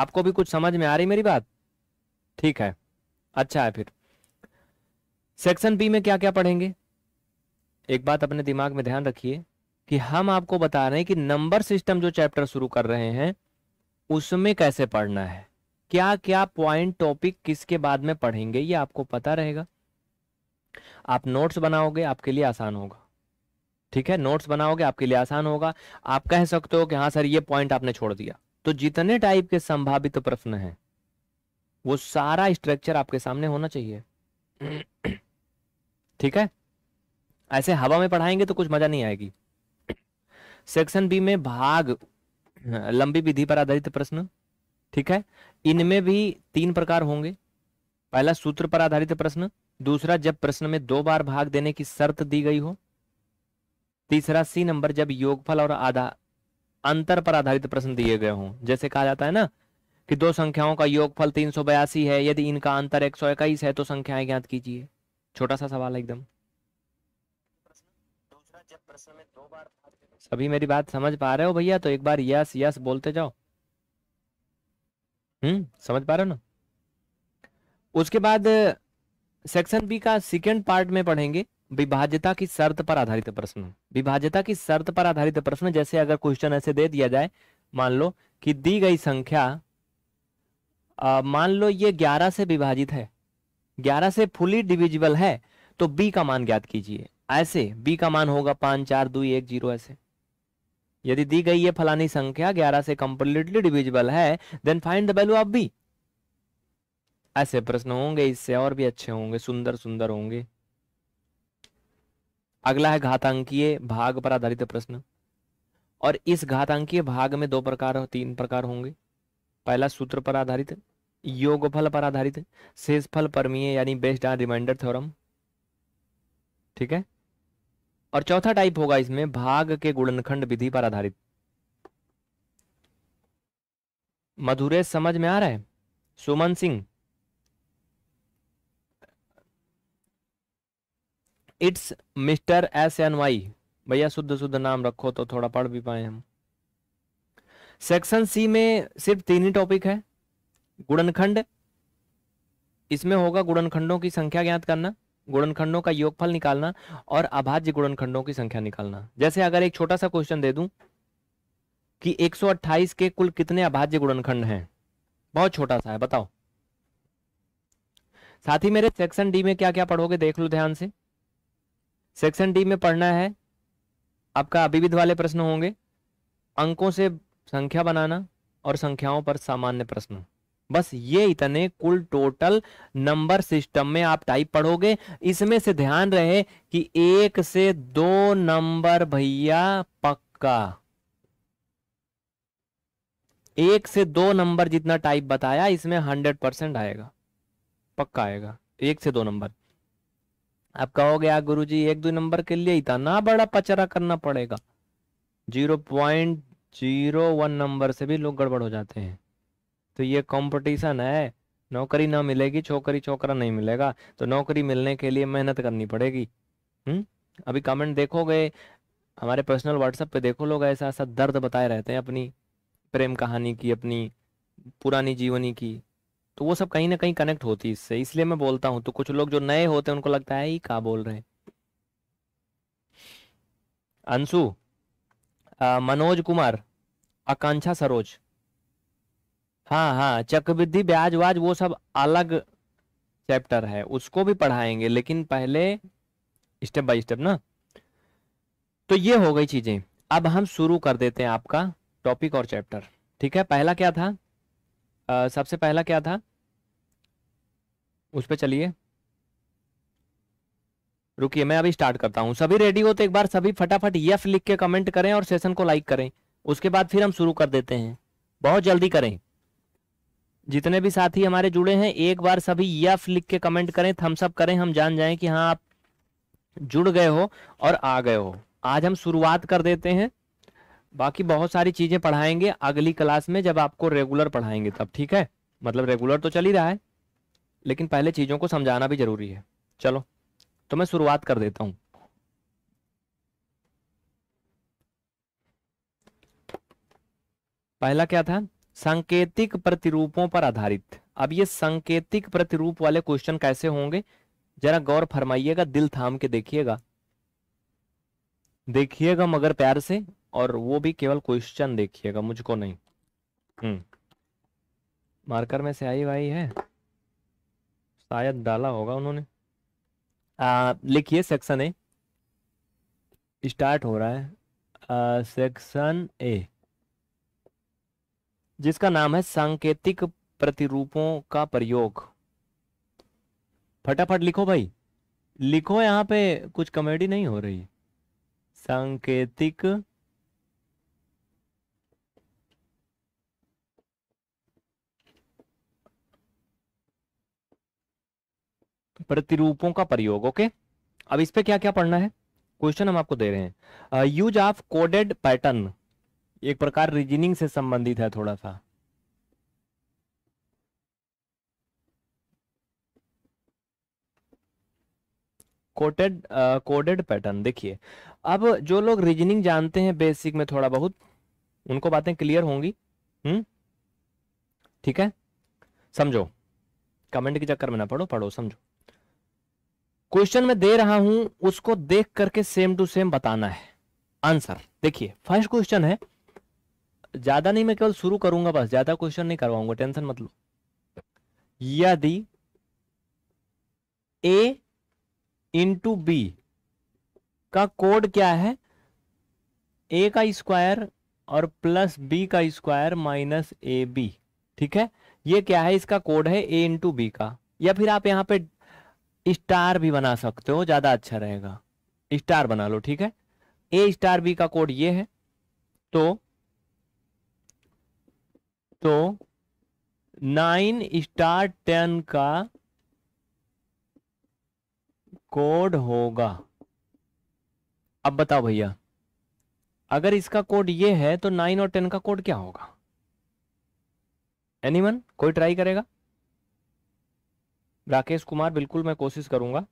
आपको भी कुछ समझ में आ रही मेरी बात ठीक है अच्छा है फिर सेक्शन बी में क्या क्या पढ़ेंगे एक बात अपने दिमाग में ध्यान रखिए कि हम आपको बता रहे हैं कि नंबर सिस्टम जो चैप्टर शुरू कर रहे हैं उसमें कैसे पढ़ना है क्या क्या पॉइंट टॉपिक किसके बाद में पढ़ेंगे ये आपको पता रहेगा आप नोट्स बनाओगे आपके लिए आसान होगा ठीक है नोट्स बनाओगे आपके लिए आसान होगा आप कह सकते हो कि हाँ सर ये पॉइंट आपने छोड़ दिया तो जितने टाइप के संभावित प्रश्न हैं वो सारा स्ट्रक्चर आपके सामने होना चाहिए ठीक है ऐसे हवा में पढ़ाएंगे तो कुछ मजा नहीं आएगी सेक्शन बी में भाग लंबी विधि पर आधारित प्रश्न ठीक है इनमें भी तीन प्रकार होंगे पहला सूत्र पर आधारित प्रश्न दूसरा जब प्रश्न में दो बार भाग देने की शर्त दी गई हो तीसरा सी नंबर जब योगफल और आधा अंतर पर आधारित प्रश्न दिए गए हों जैसे कहा जाता है ना कि दो संख्याओं का योगफल तीन सौ बयासी है यदि इनका अंतर एक सौ इक्कीस है तो संख्याएं ज्ञात कीजिए छोटा सा सवाल है एकदम अभी मेरी बात समझ पा रहे हो भैया तो एक बार यस यस बोलते जाओ हम्म समझ पा रहे हो ना उसके बाद सेक्शन बी का सेकेंड पार्ट में पढ़ेंगे विभाज्यता की शर्त पर आधारित प्रश्न विभाज्यता की शर्त पर आधारित प्रश्न जैसे अगर क्वेश्चन ऐसे दे दिया जाए मान लो कि दी गई संख्या मान लो ये ग्यारह से विभाजित है ग्यारह से फुली डिविजिबल है तो बी का मान ज्ञात कीजिए ऐसे बी का मान होगा पांच चार दो एक जीरो ऐसे यदि दी गई ये फलानी संख्या ग्यारह से कंप्लीटली डिविजिबल है then find the value of B ऐसे प्रश्न होंगे इससे और भी अच्छे होंगे सुंदर सुंदर होंगे अगला है घातांकीय भाग पर आधारित प्रश्न और इस घातांकीय भाग में दो प्रकार तीन प्रकार होंगे पहला सूत्र पर आधारित योग फल पर आधारित शेष फल परमीय यानी बेस्ड ऑन रिमाइंडर थ्योरम ठीक है और चौथा टाइप होगा इसमें भाग के गुणनखंड विधि पर आधारित मधुरे समझ में आ रहा है Suman Singh it's mister S N Y भैया शुद्ध शुद्ध नाम रखो तो थोड़ा पढ़ भी पाए हम सेक्शन सी में सिर्फ तीन ही टॉपिक है गुणनखंड इसमें होगा गुणनखंडों की संख्या ज्ञात करना गुणनखंडों का योगफल निकालना और अभाज्य गुणनखंडों की संख्या निकालना जैसे अगर एक छोटा सा क्वेश्चन दे दूं कि 128 के कुल कितने अभाज्य गुणनखंड हैं बहुत छोटा सा है बताओ साथ ही मेरे सेक्शन डी में क्या क्या पढ़ोगे देख लो ध्यान से सेक्शन डी में पढ़ना है आपका अभिविध वाले प्रश्न होंगे अंकों से संख्या बनाना और संख्याओं पर सामान्य प्रश्न बस ये इतने कुल टोटल नंबर सिस्टम में आप टाइप पढ़ोगे इसमें से ध्यान रहे कि एक से दो नंबर भैया पक्का एक से दो नंबर जितना टाइप बताया इसमें हंड्रेड परसेंट आएगा पक्का आएगा एक से दो नंबर आप कहोगे गुरु जी एक दो नंबर के लिए इतना बड़ा पचरा करना पड़ेगा zero point zero one number से भी लोग गड़बड़ हो जाते हैं तो ये कंपटीशन है नौकरी ना मिलेगी छोकरी छोकरा नहीं मिलेगा तो नौकरी मिलने के लिए मेहनत करनी पड़ेगी हम्म अभी कमेंट देखोगे हमारे पर्सनल व्हाट्सएप पे देखो लोग ऐसा ऐसा दर्द बताए रहते हैं अपनी प्रेम कहानी की अपनी पुरानी जीवनी की तो वो सब कहीं ना कहीं कनेक्ट होती है इससे इसलिए मैं बोलता हूँ तो कुछ लोग जो नए होते हैं उनको लगता है ये क्या बोल रहे हैं अंशु मनोज कुमार आकांक्षा सरोज हाँ हाँ चक्रवृद्धि ब्याज वाज वो सब अलग चैप्टर है उसको भी पढ़ाएंगे लेकिन पहले स्टेप बाय स्टेप ना तो ये हो गई चीजें अब हम शुरू कर देते हैं आपका टॉपिक और चैप्टर ठीक है पहला क्या था आ, सबसे पहला क्या था उस पर चलिए रुकिए मैं अभी स्टार्ट करता हूँ सभी रेडी हो तो एक बार सभी फटाफट यफ लिख के कमेंट करें और सेशन को लाइक करें उसके बाद फिर हम शुरू कर देते हैं बहुत जल्दी करें जितने भी साथी हमारे जुड़े हैं एक बार सभी यफ लिख के कमेंट करें थम्सअप करें हम जान जाएं कि हाँ आप जुड़ गए हो और आ गए हो आज हम शुरुआत कर देते हैं बाकी बहुत सारी चीज़ें पढ़ाएंगे अगली क्लास में जब आपको रेगुलर पढ़ाएंगे तब ठीक है मतलब रेगुलर तो चल ही रहा है लेकिन पहले चीज़ों को समझाना भी ज़रूरी है चलो तो मैं शुरुआत कर देता हूं पहला क्या था सांकेतिक प्रतिरूपों पर आधारित अब ये सांकेतिक प्रतिरूप वाले क्वेश्चन कैसे होंगे जरा गौर फरमाइएगा दिल थाम के देखिएगा देखिएगा मगर प्यार से और वो भी केवल क्वेश्चन देखिएगा मुझको नहीं हम्म मार्कर में से आई भाई है शायद डाला होगा उन्होंने लिखिए सेक्शन ए स्टार्ट हो रहा है सेक्शन ए जिसका नाम है सांकेतिक प्रतिरूपों का प्रयोग फटाफट लिखो भाई लिखो यहां पे कुछ कॉमेडी नहीं हो रही सांकेतिक प्रतिरूपों का प्रयोग ओके अब इस पे क्या क्या पढ़ना है क्वेश्चन हम आपको दे रहे हैं यूज ऑफ कोडेड पैटर्न एक प्रकार रीजनिंग से संबंधित है थोड़ा सा कोटेड कोडेड पैटर्न देखिए अब जो लोग रीजनिंग जानते हैं बेसिक में थोड़ा बहुत उनको बातें क्लियर होंगी हम्म ठीक है समझो कमेंट के चक्कर में ना पढ़ो पढ़ो समझो क्वेश्चन में दे रहा हूं उसको देख करके सेम टू सेम बताना है आंसर देखिए फर्स्ट क्वेश्चन है ज्यादा नहीं मैं केवल शुरू करूंगा बस ज्यादा क्वेश्चन नहीं करवाऊंगा टेंशन मतलब यदि ए इंटू बी का कोड क्या है ए का स्क्वायर और प्लस बी का स्क्वायर माइनस ए बी ठीक है ये क्या है इसका कोड है ए इंटू बी का या फिर आप यहां पे स्टार भी बना सकते हो ज्यादा अच्छा रहेगा स्टार बना लो ठीक है ए स्टार बी का कोड ये है तो तो नाइन स्टार टेन का कोड होगा अब बताओ भैया अगर इसका कोड ये है तो नाइन और टेन का कोड क्या होगा एनीवन कोई ट्राई करेगा राकेश कुमार बिल्कुल मैं कोशिश करूंगा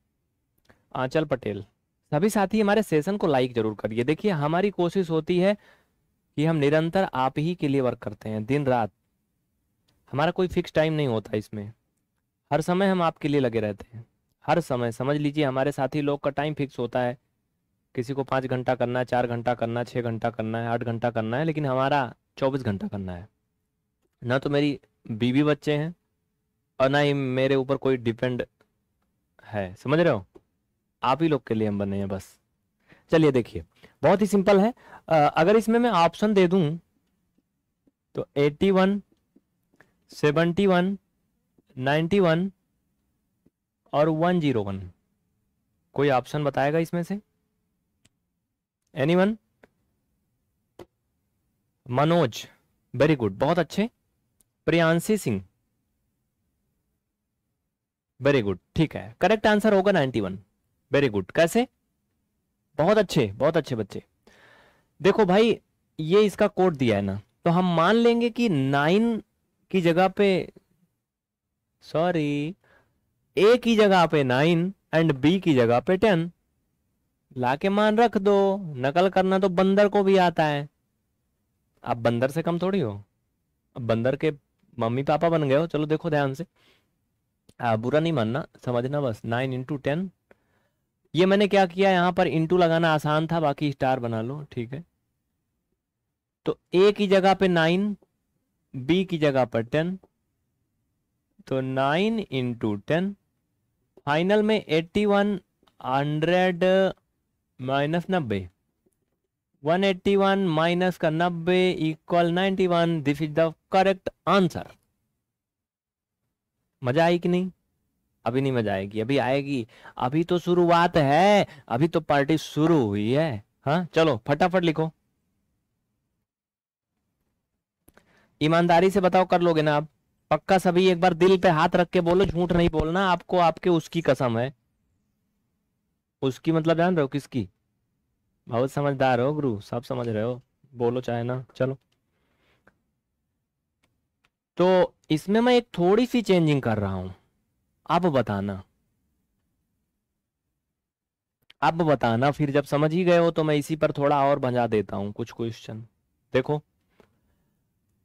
आंचल पटेल सभी साथी हमारे सेशन को लाइक जरूर करिए देखिए हमारी कोशिश होती है कि हम निरंतर आप ही के लिए वर्क करते हैं दिन रात हमारा कोई फिक्स टाइम नहीं होता इसमें हर समय हम आपके लिए लगे रहते हैं हर समय समझ लीजिए हमारे साथी लोग का टाइम फिक्स होता है किसी को पाँच घंटा करना है चार घंटा करना है छः घंटा करना है आठ घंटा करना है लेकिन हमारा चौबीस घंटा करना है ना तो मेरी बीवी बच्चे हैं और ना ही मेरे ऊपर कोई डिपेंड है समझ रहे हो आप ही लोग के लिए हम बने हैं बस चलिए देखिए बहुत ही सिंपल है आ, अगर इसमें मैं ऑप्शन दे दूं तो 81, 71, 91 और 101 कोई ऑप्शन बताएगा इसमें से एनीवन मनोज वेरी गुड बहुत अच्छे प्रियांशी सिंह वेरी गुड ठीक है करेक्ट आंसर होगा 91 वेरी गुड कैसे बहुत अच्छे बहुत अच्छे बच्चे देखो भाई ये इसका कोड दिया है ना तो हम मान लेंगे कि नाइन की जगह पे सॉरी ए की जगह पे नाइन एंड बी की जगह पे टेन ला के मान रख दो नकल करना तो बंदर को भी आता है आप बंदर से कम थोड़ी हो अब बंदर के मम्मी पापा बन गए हो चलो देखो ध्यान से आ, बुरा नहीं मानना समझना बस नाइन इंटू टेन ये मैंने क्या किया यहाँ पर इंटू लगाना आसान था बाकी स्टार बना लो ठीक है तो ए की जगह पे नाइन बी की जगह पर टेन तो नाइन इंटू टेन फाइनल में एट्टी वन हंड्रेड माइनस नब्बे वन एट्टी वन माइनस का नब्बे equal ninety one this is the correct answer मजा आई कि नहीं अभी नहीं मजा आएगी अभी आएगी अभी तो शुरुआत है अभी तो पार्टी शुरू हुई है हाँ चलो फटाफट लिखो ईमानदारी से बताओ कर लोगे ना आप पक्का सभी एक बार दिल पे हाथ रख के बोलो झूठ नहीं बोलना आपको आपके उसकी कसम है उसकी मतलब जान रहे हो किसकी बहुत समझदार हो गुरु सब समझ रहे हो बोलो चाहे ना चलो तो इसमें मैं एक थोड़ी सी चेंजिंग कर रहा हूं अब बताना अब बताना फिर जब समझ ही गए हो तो मैं इसी पर थोड़ा और भंजा देता हूं कुछ क्वेश्चन देखो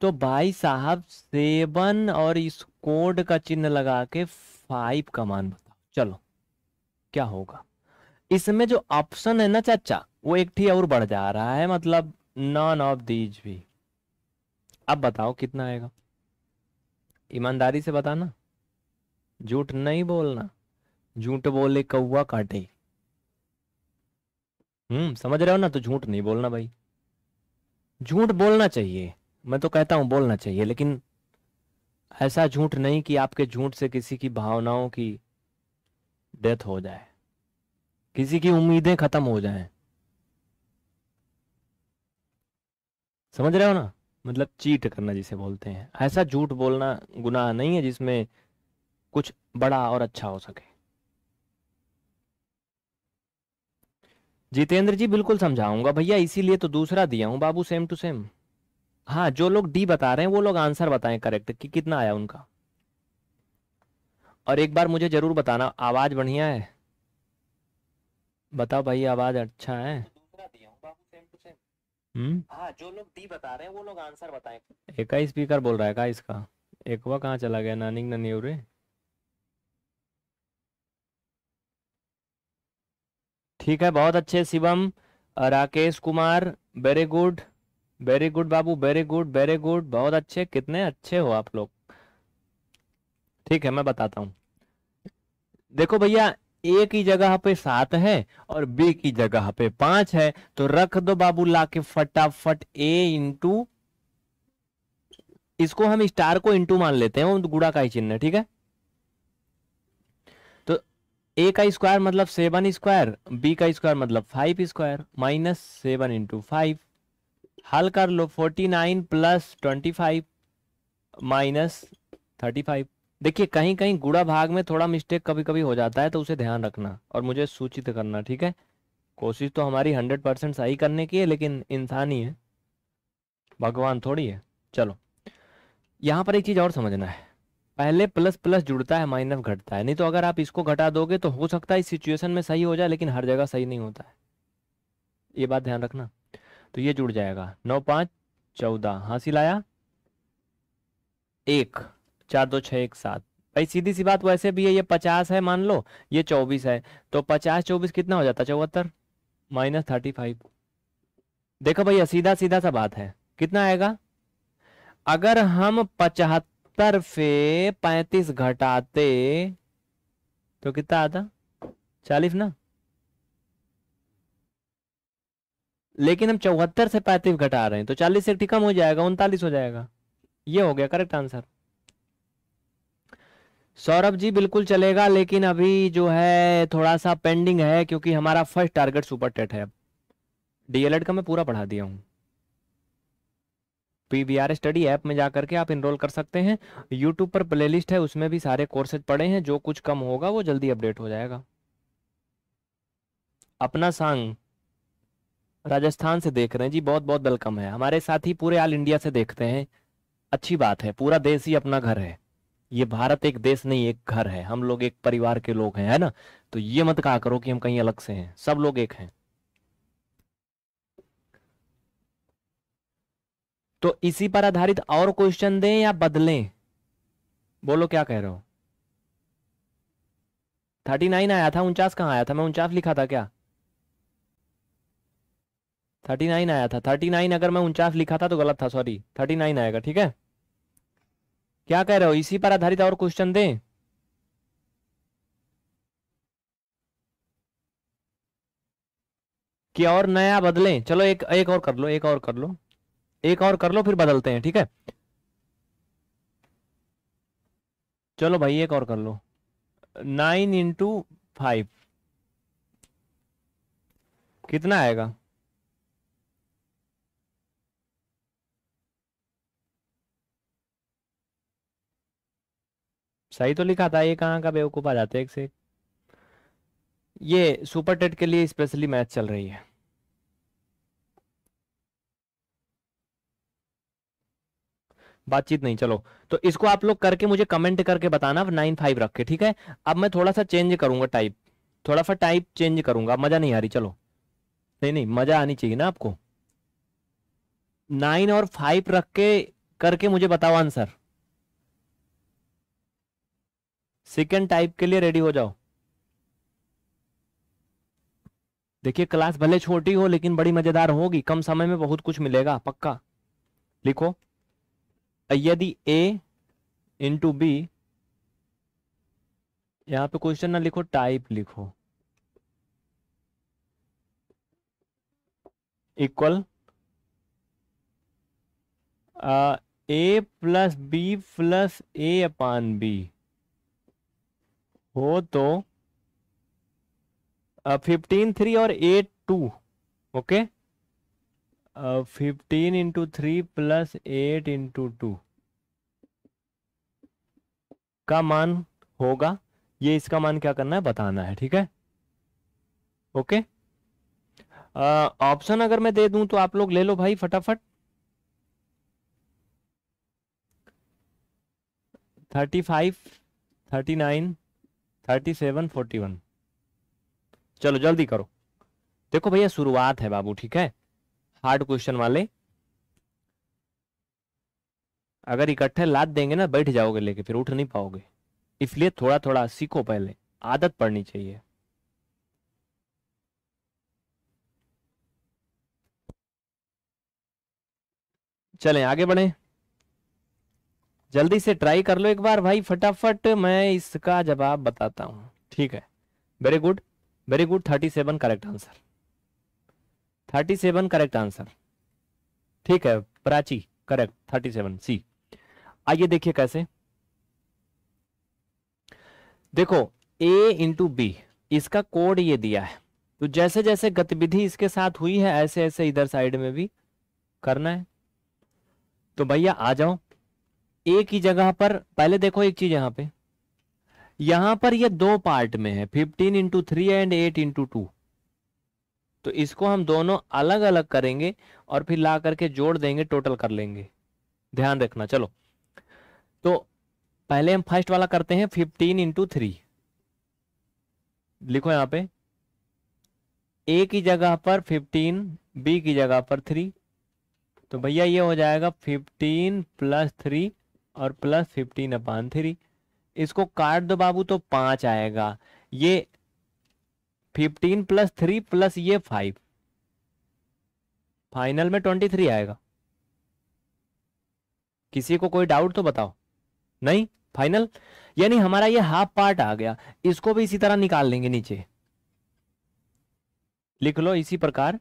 तो भाई साहब सेवन और इस कोड का चिन्ह लगा के फाइव का मान बताओ चलो क्या होगा इसमें जो ऑप्शन है ना चाचा वो एक थी और बढ़ जा रहा है मतलब नॉन ऑफ दीज भी अब बताओ कितना आएगा ईमानदारी से बताना झूठ नहीं बोलना झूठ बोले कौआ काटे हम्म समझ रहे हो ना तो झूठ नहीं बोलना भाई झूठ बोलना चाहिए मैं तो कहता हूं बोलना चाहिए लेकिन ऐसा झूठ नहीं कि आपके झूठ से किसी की भावनाओं की डेथ हो जाए किसी की उम्मीदें खत्म हो जाए समझ रहे हो ना मतलब चीट करना जिसे बोलते हैं ऐसा झूठ बोलना गुनाह नहीं है जिसमें कुछ बड़ा और अच्छा हो सके जितेंद्र जी बिल्कुल समझाऊंगा भैया इसीलिए तो दूसरा दिया हूं बाबू सेम टू सेम हाँ जो लोग डी बता रहे हैं वो लोग आंसर बताएं करेक्ट कि कितना आया उनका और एक बार मुझे जरूर बताना आवाज बढ़िया है बताओ भाई आवाज अच्छा है हम्म? हाँ जो लोग डी बता रहे हैं वो लोग आंसर बताएं एक ही स्पीकर बोल रहा है का इसका एक वह कहाँ चला गया नानिंग ननियो रे ठीक है बहुत अच्छे Shivam Rakesh Kumar very good very good बाबू वेरी गुड वेरी गुड बहुत अच्छे कितने अच्छे हो आप लोग ठीक है मैं बताता हूँ देखो भैया ए की जगह पे सात है और बी की जगह पे पांच है तो रख दो बाबू ला के फटाफट ए इंटू इसको हम स्टार को इंटू मान लेते हैं गुड़ा का ही चिन्ह ठीक है तो ए का स्क्वायर मतलब सेवन स्क्वायर बी का स्क्वायर मतलब five square minus seven into five हल कर लो forty nine plus twenty five minus thirty five देखिए कहीं कहीं गुड़ा भाग में थोड़ा मिस्टेक कभी कभी हो जाता है तो उसे ध्यान रखना और मुझे सूचित करना ठीक है कोशिश तो हमारी हंड्रेड परसेंट सही करने की है लेकिन इंसान ही है भगवान थोड़ी है चलो यहाँ पर एक चीज़ और समझना है पहले प्लस प्लस जुड़ता है माइनस घटता है नहीं तो अगर आप इसको घटा दोगे तो हो सकता है इस सिचुएशन में सही हो जाए लेकिन हर जगह सही नहीं होता है ये बात ध्यान रखना तो ये जुड़ जाएगा नौ पांच चौदह हासिल आया एक चार दो छः एक सात भाई सीधी सी बात वैसे भी है ये पचास है मान लो ये चौबीस है तो पचास चौबीस कितना हो जाता चौहत्तर माइनस थर्टी फाइव देखो भैया सीधा सीधा सा बात है कितना आएगा अगर हम पचहत्तर से पैंतीस घटाते तो कितना आता चालीस ना लेकिन हम चौहत्तर से पैंतीस घटा रहे हैं तो चालीस से कम हो जाएगा उनतालीस हो जाएगा ये हो गया करेक्ट आंसर सौरभ जी बिल्कुल चलेगा लेकिन अभी जो है थोड़ा सा पेंडिंग है क्योंकि हमारा फर्स्ट टारगेट सुपर टेट है डीएलएड का मैं पूरा पढ़ा दिया वी आर स्टडी ऐप में जाकर के आप इनरोल कर सकते हैं यूट्यूब पर प्लेलिस्ट है उसमें भी सारे कोर्सेज पड़े हैं जो कुछ कम होगा वो जल्दी अपडेट हो जाएगा अपना सांग राजस्थान से देख रहे हैं जी बहुत बहुत वेलकम है हमारे साथी पूरे ऑल इंडिया से देखते हैं अच्छी बात है पूरा देश ही अपना घर है ये भारत एक देश नहीं एक घर है हम लोग एक परिवार के लोग हैं है ना तो ये मत कहा करो कि हम कहीं अलग से हैं सब लोग एक हैं तो इसी पर आधारित और क्वेश्चन दें या बदलें बोलो क्या कह रहे हो थर्टी नाइन आया था उनचास कहाँ आया था मैं उनचास लिखा था क्या थर्टी नाइन आया था थर्टी नाइन अगर मैं उनचास लिखा था तो गलत था सॉरी थर्टी नाइन आएगा ठीक है क्या कह रहे हो इसी पर आधारित और क्वेश्चन दें कि और नया बदलें चलो एक एक और कर लो एक और कर लो एक और कर लो फिर बदलते हैं ठीक है चलो भाई एक और कर लो नाइन इंटू फाइव कितना आएगा सही तो लिखा था ये कहाँ का बेवकूफ आ जाते एक से एक ये सुपर टेट के लिए स्पेशली मैच चल रही है बातचीत नहीं चलो तो इसको आप लोग करके मुझे कमेंट करके बताना नाइन फाइव रख के ठीक है अब मैं थोड़ा सा चेंज करूंगा टाइप थोड़ा सा टाइप चेंज करूंगा मजा नहीं आ रही चलो नहीं नहीं मजा आनी चाहिए ना आपको नाइन और फाइव रख के करके मुझे बताओ आंसर सेकेंड टाइप के लिए रेडी हो जाओ देखिए क्लास भले छोटी हो लेकिन बड़ी मजेदार होगी कम समय में बहुत कुछ मिलेगा पक्का लिखो यदि ए इंटू बी यहां पे क्वेश्चन ना लिखो टाइप लिखो equal A plus B plus A upon B हो तो फिफ्टीन थ्री और eight two okay fifteen into three plus eight into two का मान होगा ये इसका मान क्या करना है बताना है ठीक है ओके ऑप्शन अगर मैं दे दूं तो आप लोग ले लो भाई फटाफट thirty five thirty nine thirty seven forty one चलो जल्दी करो देखो भैया शुरुआत है बाबू ठीक है हार्ड क्वेश्चन वाले अगर इकट्ठे लाद देंगे ना बैठ जाओगे लेके फिर उठ नहीं पाओगे इसलिए थोड़ा थोड़ा सीखो पहले आदत पड़नी चाहिए चलें आगे बढ़ें जल्दी से ट्राई कर लो एक बार भाई फटाफट मैं इसका जवाब बताता हूं ठीक है very good very good thirty seven correct answer thirty seven correct answer ठीक है Prachi correct thirty seven C आइए देखिए कैसे देखो ए इंटू बी इसका कोड ये दिया है तो जैसे जैसे गतिविधि इसके साथ हुई है ऐसे ऐसे इधर साइड में भी करना है तो भैया आ जाओ ए की जगह पर पहले देखो एक चीज यहां पे यहां पर ये दो पार्ट में है fifteen into three and eight into two तो इसको हम दोनों अलग अलग करेंगे और फिर ला करके जोड़ देंगे टोटल कर लेंगे ध्यान रखना चलो तो पहले हम फर्स्ट वाला करते हैं फिफ्टीन इंटू थ्री लिखो यहां पे ए की जगह पर फिफ्टीन बी की जगह पर थ्री तो भैया ये हो जाएगा फिफ्टीन प्लस थ्री और प्लस फिफ्टीन अपान थ्री इसको काट दो बाबू तो पांच आएगा ये फिफ्टीन प्लस थ्री प्लस ये फाइव फाइनल में ट्वेंटी थ्री आएगा किसी को कोई डाउट तो बताओ नहीं फाइनल यानी हमारा ये हाफ पार्ट आ गया इसको भी इसी तरह निकाल लेंगे नीचे लिख लो इसी प्रकार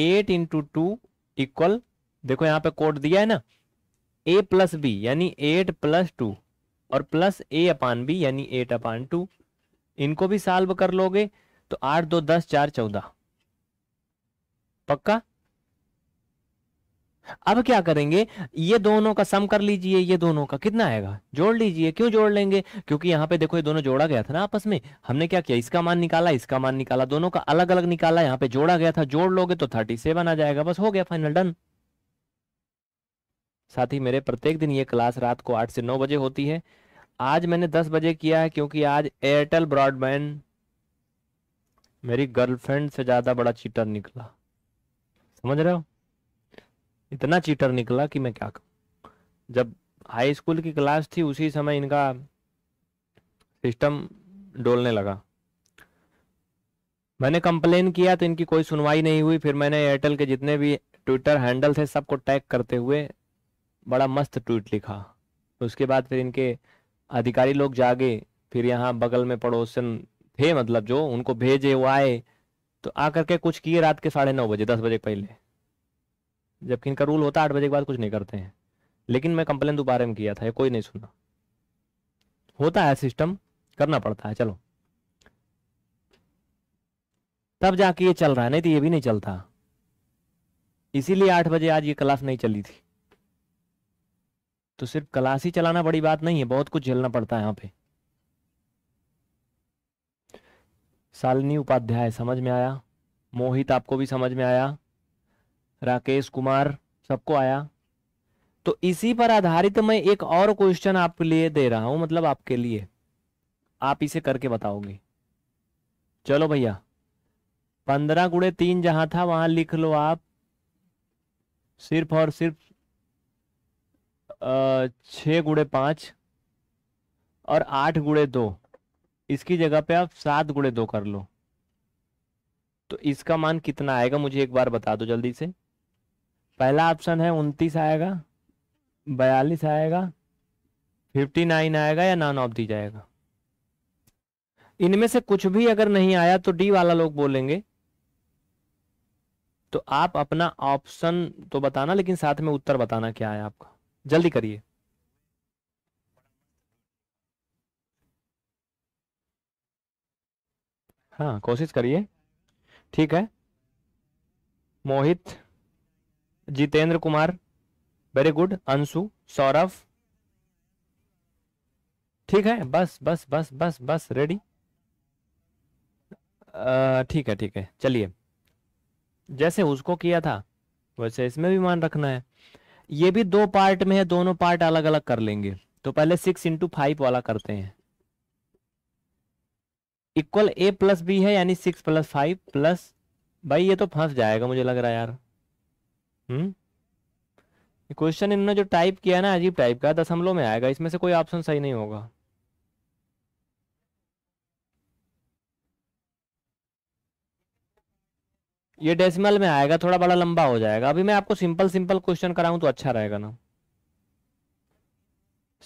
एट इंटू टू इक्वल देखो यहां पे कोड दिया है ना ए प्लस बी यानी एट प्लस टू और प्लस ए अपान बी यानी एट अपान टू इनको भी साल्व कर लोगे तो आठ दो दस चार चौदह पक्का अब क्या करेंगे ये दोनों का सम कर लीजिए ये दोनों का कितना आएगा जोड़ लीजिए क्यों जोड़ लेंगे क्योंकि यहां पे देखो ये दोनों जोड़ा गया था ना आपस में हमने क्या किया इसका मान निकाला इसका मान निकाला दोनों का अलग अलग निकाला यहां पे जोड़ा गया था जोड़ लोगे तो थर्टी सेवन आ जाएगा बस हो गया फाइनल डन साथ ही मेरे प्रत्येक दिन ये क्लास रात को आठ से नौ बजे होती है आज मैंने दस बजे किया है क्योंकि आज एयरटेल ब्रॉडबैंड मेरी गर्लफ्रेंड से ज़्यादा बड़ा चीटर निकला समझ रहे हो इतना चीटर निकला कि मैं क्या कहूँ जब हाई स्कूल की क्लास थी उसी समय इनका सिस्टम डोलने लगा मैंने कंप्लेन किया तो इनकी कोई सुनवाई नहीं हुई फिर मैंने एयरटेल के जितने भी ट्विटर हैंडल थे सबको टैग करते हुए बड़ा मस्त ट्वीट लिखा उसके बाद फिर इनके अधिकारी लोग जागे फिर यहाँ बगल में पड़ोसन थे मतलब जो उनको भेजे वो आए तो आकर के कुछ किए रात के साढ़े नौ बजे दस बजे पहले जबकि इनका रूल होता है आठ बजे के बाद कुछ नहीं करते हैं लेकिन मैं कंप्लेन दोबारे में किया था ये कोई नहीं सुना होता है सिस्टम करना पड़ता है चलो तब जाके ये चल रहा है नहीं तो ये भी नहीं चलता इसीलिए आठ बजे आज ये क्लास नहीं चली थी तो सिर्फ क्लास ही चलाना बड़ी बात नहीं है बहुत कुछ झेलना पड़ता है यहाँ पे शालिनी उपाध्याय समझ में आया मोहित आपको भी समझ में आया राकेश कुमार सबको आया तो इसी पर आधारित मैं एक और क्वेश्चन आपके लिए दे रहा हूं मतलब आपके लिए आप इसे करके बताओगे चलो भैया पंद्रह गुड़े तीन जहां था वहां लिख लो आप सिर्फ और सिर्फ छः गुड़े पाँच और आठ गुड़े दो इसकी जगह पे आप सात गुड़े दो कर लो तो इसका मान कितना आएगा मुझे एक बार बता दो जल्दी से पहला ऑप्शन है उनतीस आएगा बयालीस आएगा फिफ्टी नाइन आएगा या नॉन ऑफ दी जाएगा इनमें से कुछ भी अगर नहीं आया तो डी वाला लोग बोलेंगे तो आप अपना ऑप्शन तो बताना लेकिन साथ में उत्तर बताना क्या है आपका जल्दी करिए हाँ कोशिश करिए ठीक है मोहित जितेंद्र कुमार वेरी गुड अंशु सौरभ ठीक है बस बस बस बस बस रेडी ठीक है ठीक है चलिए जैसे उसको किया था वैसे इसमें भी मान रखना है ये भी दो पार्ट में है दोनों पार्ट अलग अलग कर लेंगे तो पहले सिक्स इंटू फाइव वाला करते हैं इक्वल ए प्लस बी है यानी सिक्स प्लस फाइव प्लस भाई ये तो फंस जाएगा मुझे लग रहा है यार हम्म क्वेश्चन इन्होंने जो टाइप किया ना अजीब टाइप का दशमलव में आएगा इसमें से कोई ऑप्शन सही नहीं होगा ये डेसिमल में आएगा थोड़ा बड़ा लंबा हो जाएगा अभी मैं आपको सिंपल सिंपल क्वेश्चन कराऊं तो अच्छा रहेगा ना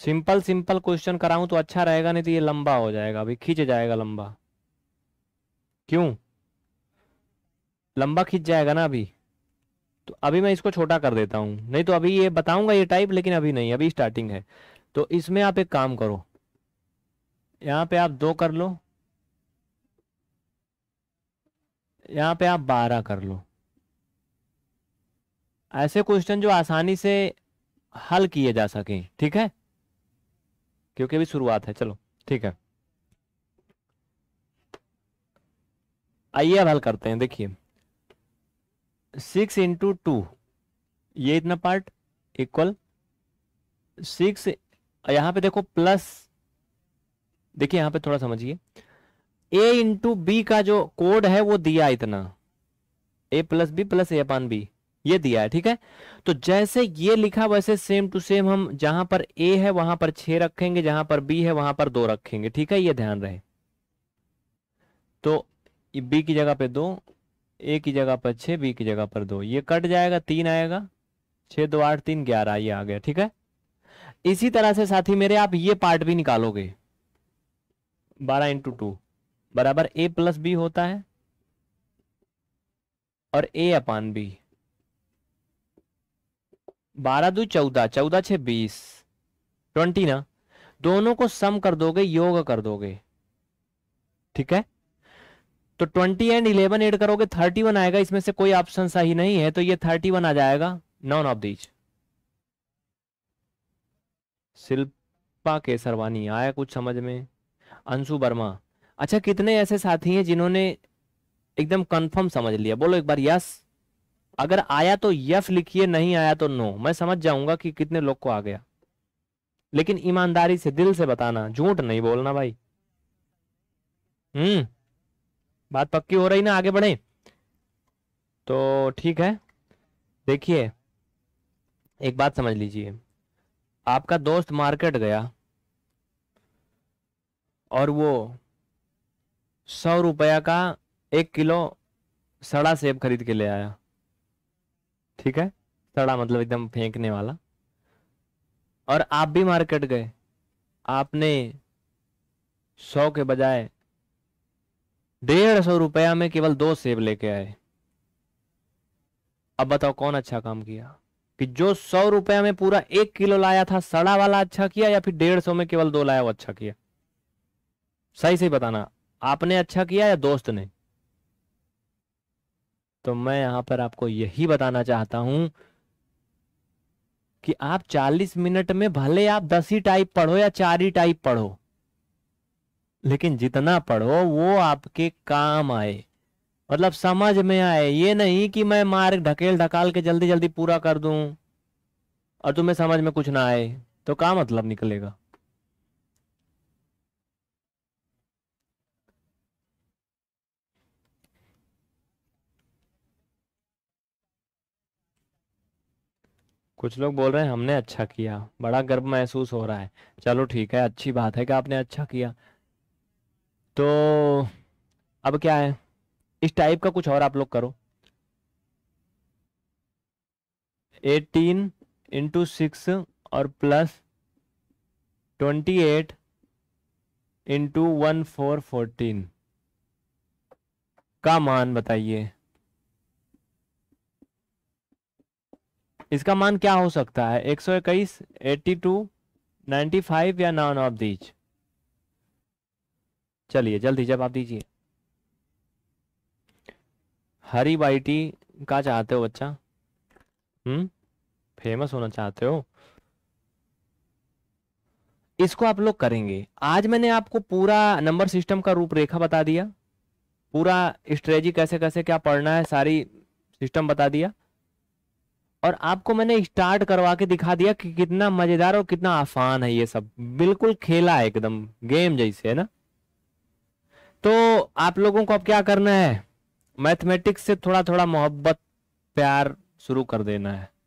सिंपल सिंपल क्वेश्चन कराऊं तो अच्छा रहेगा नहीं तो ये लंबा हो जाएगा अभी खींच जाएगा लंबा क्यों लंबा खींच जाएगा ना अभी तो अभी मैं इसको छोटा कर देता हूं नहीं तो अभी ये बताऊंगा ये टाइप लेकिन अभी नहीं अभी स्टार्टिंग है तो इसमें आप एक काम करो यहां पे आप दो कर लो यहाँ पे आप बारह कर लो ऐसे क्वेश्चन जो आसानी से हल किए जा सके ठीक है क्योंकि अभी शुरुआत है चलो ठीक है आइए अब हल करते हैं देखिए सिक्स इंटू टू ये इतना पार्ट इक्वल सिक्स यहां पे देखो प्लस देखिए यहां पे थोड़ा समझिए ए इंटू बी का जो कोड है वो दिया इतना A plus B plus A upon B ये दिया है ठीक है तो जैसे ये लिखा वैसे सेम टू सेम हम जहां पर ए है वहां पर छह रखेंगे जहां पर बी है वहां पर दो रखेंगे ठीक है ये ध्यान रहे तो बी की जगह पे दो ए की जगह पर छह बी की जगह पर दो ये कट जाएगा तीन आएगा छ दो आठ तीन ग्यारह ये आ गया ठीक है इसी तरह से साथी मेरे आप ये पार्ट भी निकालोगे बारह इंटू टू बराबर ए प्लस बी होता है और ए अपान बी बारह दू चौदह चौदह छः बीस ट्वेंटी ना दोनों को सम कर दोगे योग कर दोगे ठीक है तो ट्वेंटी एंड इलेवन एड करोगे थर्टी वन आएगा इसमें से कोई ऑप्शन सही नहीं है तो ये थर्टी वन आ जाएगा none of these Shilpa Kesarwani आया कुछ समझ में अंशु वर्मा अच्छा कितने ऐसे साथी हैं जिन्होंने एकदम कंफर्म समझ लिया बोलो एक बार यस अगर आया तो यफ लिखिए नहीं आया तो नो मैं समझ जाऊंगा कि कितने लोग को आ गया लेकिन ईमानदारी से दिल से बताना झूठ नहीं बोलना भाई हम्म बात पक्की हो रही ना आगे बढ़े तो ठीक है देखिए एक बात समझ लीजिए आपका दोस्त मार्केट गया और वो सौ रुपया का एक किलो सड़ा सेब खरीद के ले आया ठीक है सड़ा मतलब एकदम फेंकने वाला और आप भी मार्केट गए आपने सौ के बजाय डेढ़ सौ रुपया में केवल दो सेब लेके आए अब बताओ कौन अच्छा काम किया कि जो सौ रुपया में पूरा एक किलो लाया था सड़ा वाला अच्छा किया या फिर डेढ़ सौ में केवल दो लाया वो अच्छा किया सही सही बताना आपने अच्छा किया या दोस्त ने तो मैं यहां पर आपको यही बताना चाहता हूं कि आप 40 मिनट में भले आप दस ही टाइप पढ़ो या चार ही टाइप पढ़ो लेकिन जितना पढ़ो वो आपके काम आए मतलब समझ में आए ये नहीं कि मैं मार ढकेल ढकाल के जल्दी जल्दी पूरा कर दूं और तुम्हें समझ में कुछ ना आए तो क्या मतलब निकलेगा कुछ लोग बोल रहे हैं हमने अच्छा किया बड़ा गर्व महसूस हो रहा है चलो ठीक है अच्छी बात है कि आपने अच्छा किया तो अब क्या है इस टाइप का कुछ और आप लोग करो एटीन इंटू सिक्स और plus twenty eight into one four fourteen का मान बताइए इसका मान क्या हो सकता है एक सौ इक्कीस एट्टी टू नाइन्टी फाइव या नॉन ऑफ दीज चलिए जल्दी जवाब दीजिए हरी बाइटी का चाहते हो बच्चा हम्म फेमस होना चाहते हो इसको आप लोग करेंगे आज मैंने आपको पूरा नंबर सिस्टम का रूपरेखा बता दिया पूरा स्ट्रेजी कैसे कैसे क्या पढ़ना है सारी सिस्टम बता दिया और आपको मैंने स्टार्ट करवा के दिखा दिया कि कितना मजेदार और कितना आसान है ये सब बिल्कुल खेला है एकदम गेम जैसे है ना तो आप लोगों को अब क्या करना है मैथमेटिक्स से थोड़ा थोड़ा मोहब्बत प्यार शुरू कर देना है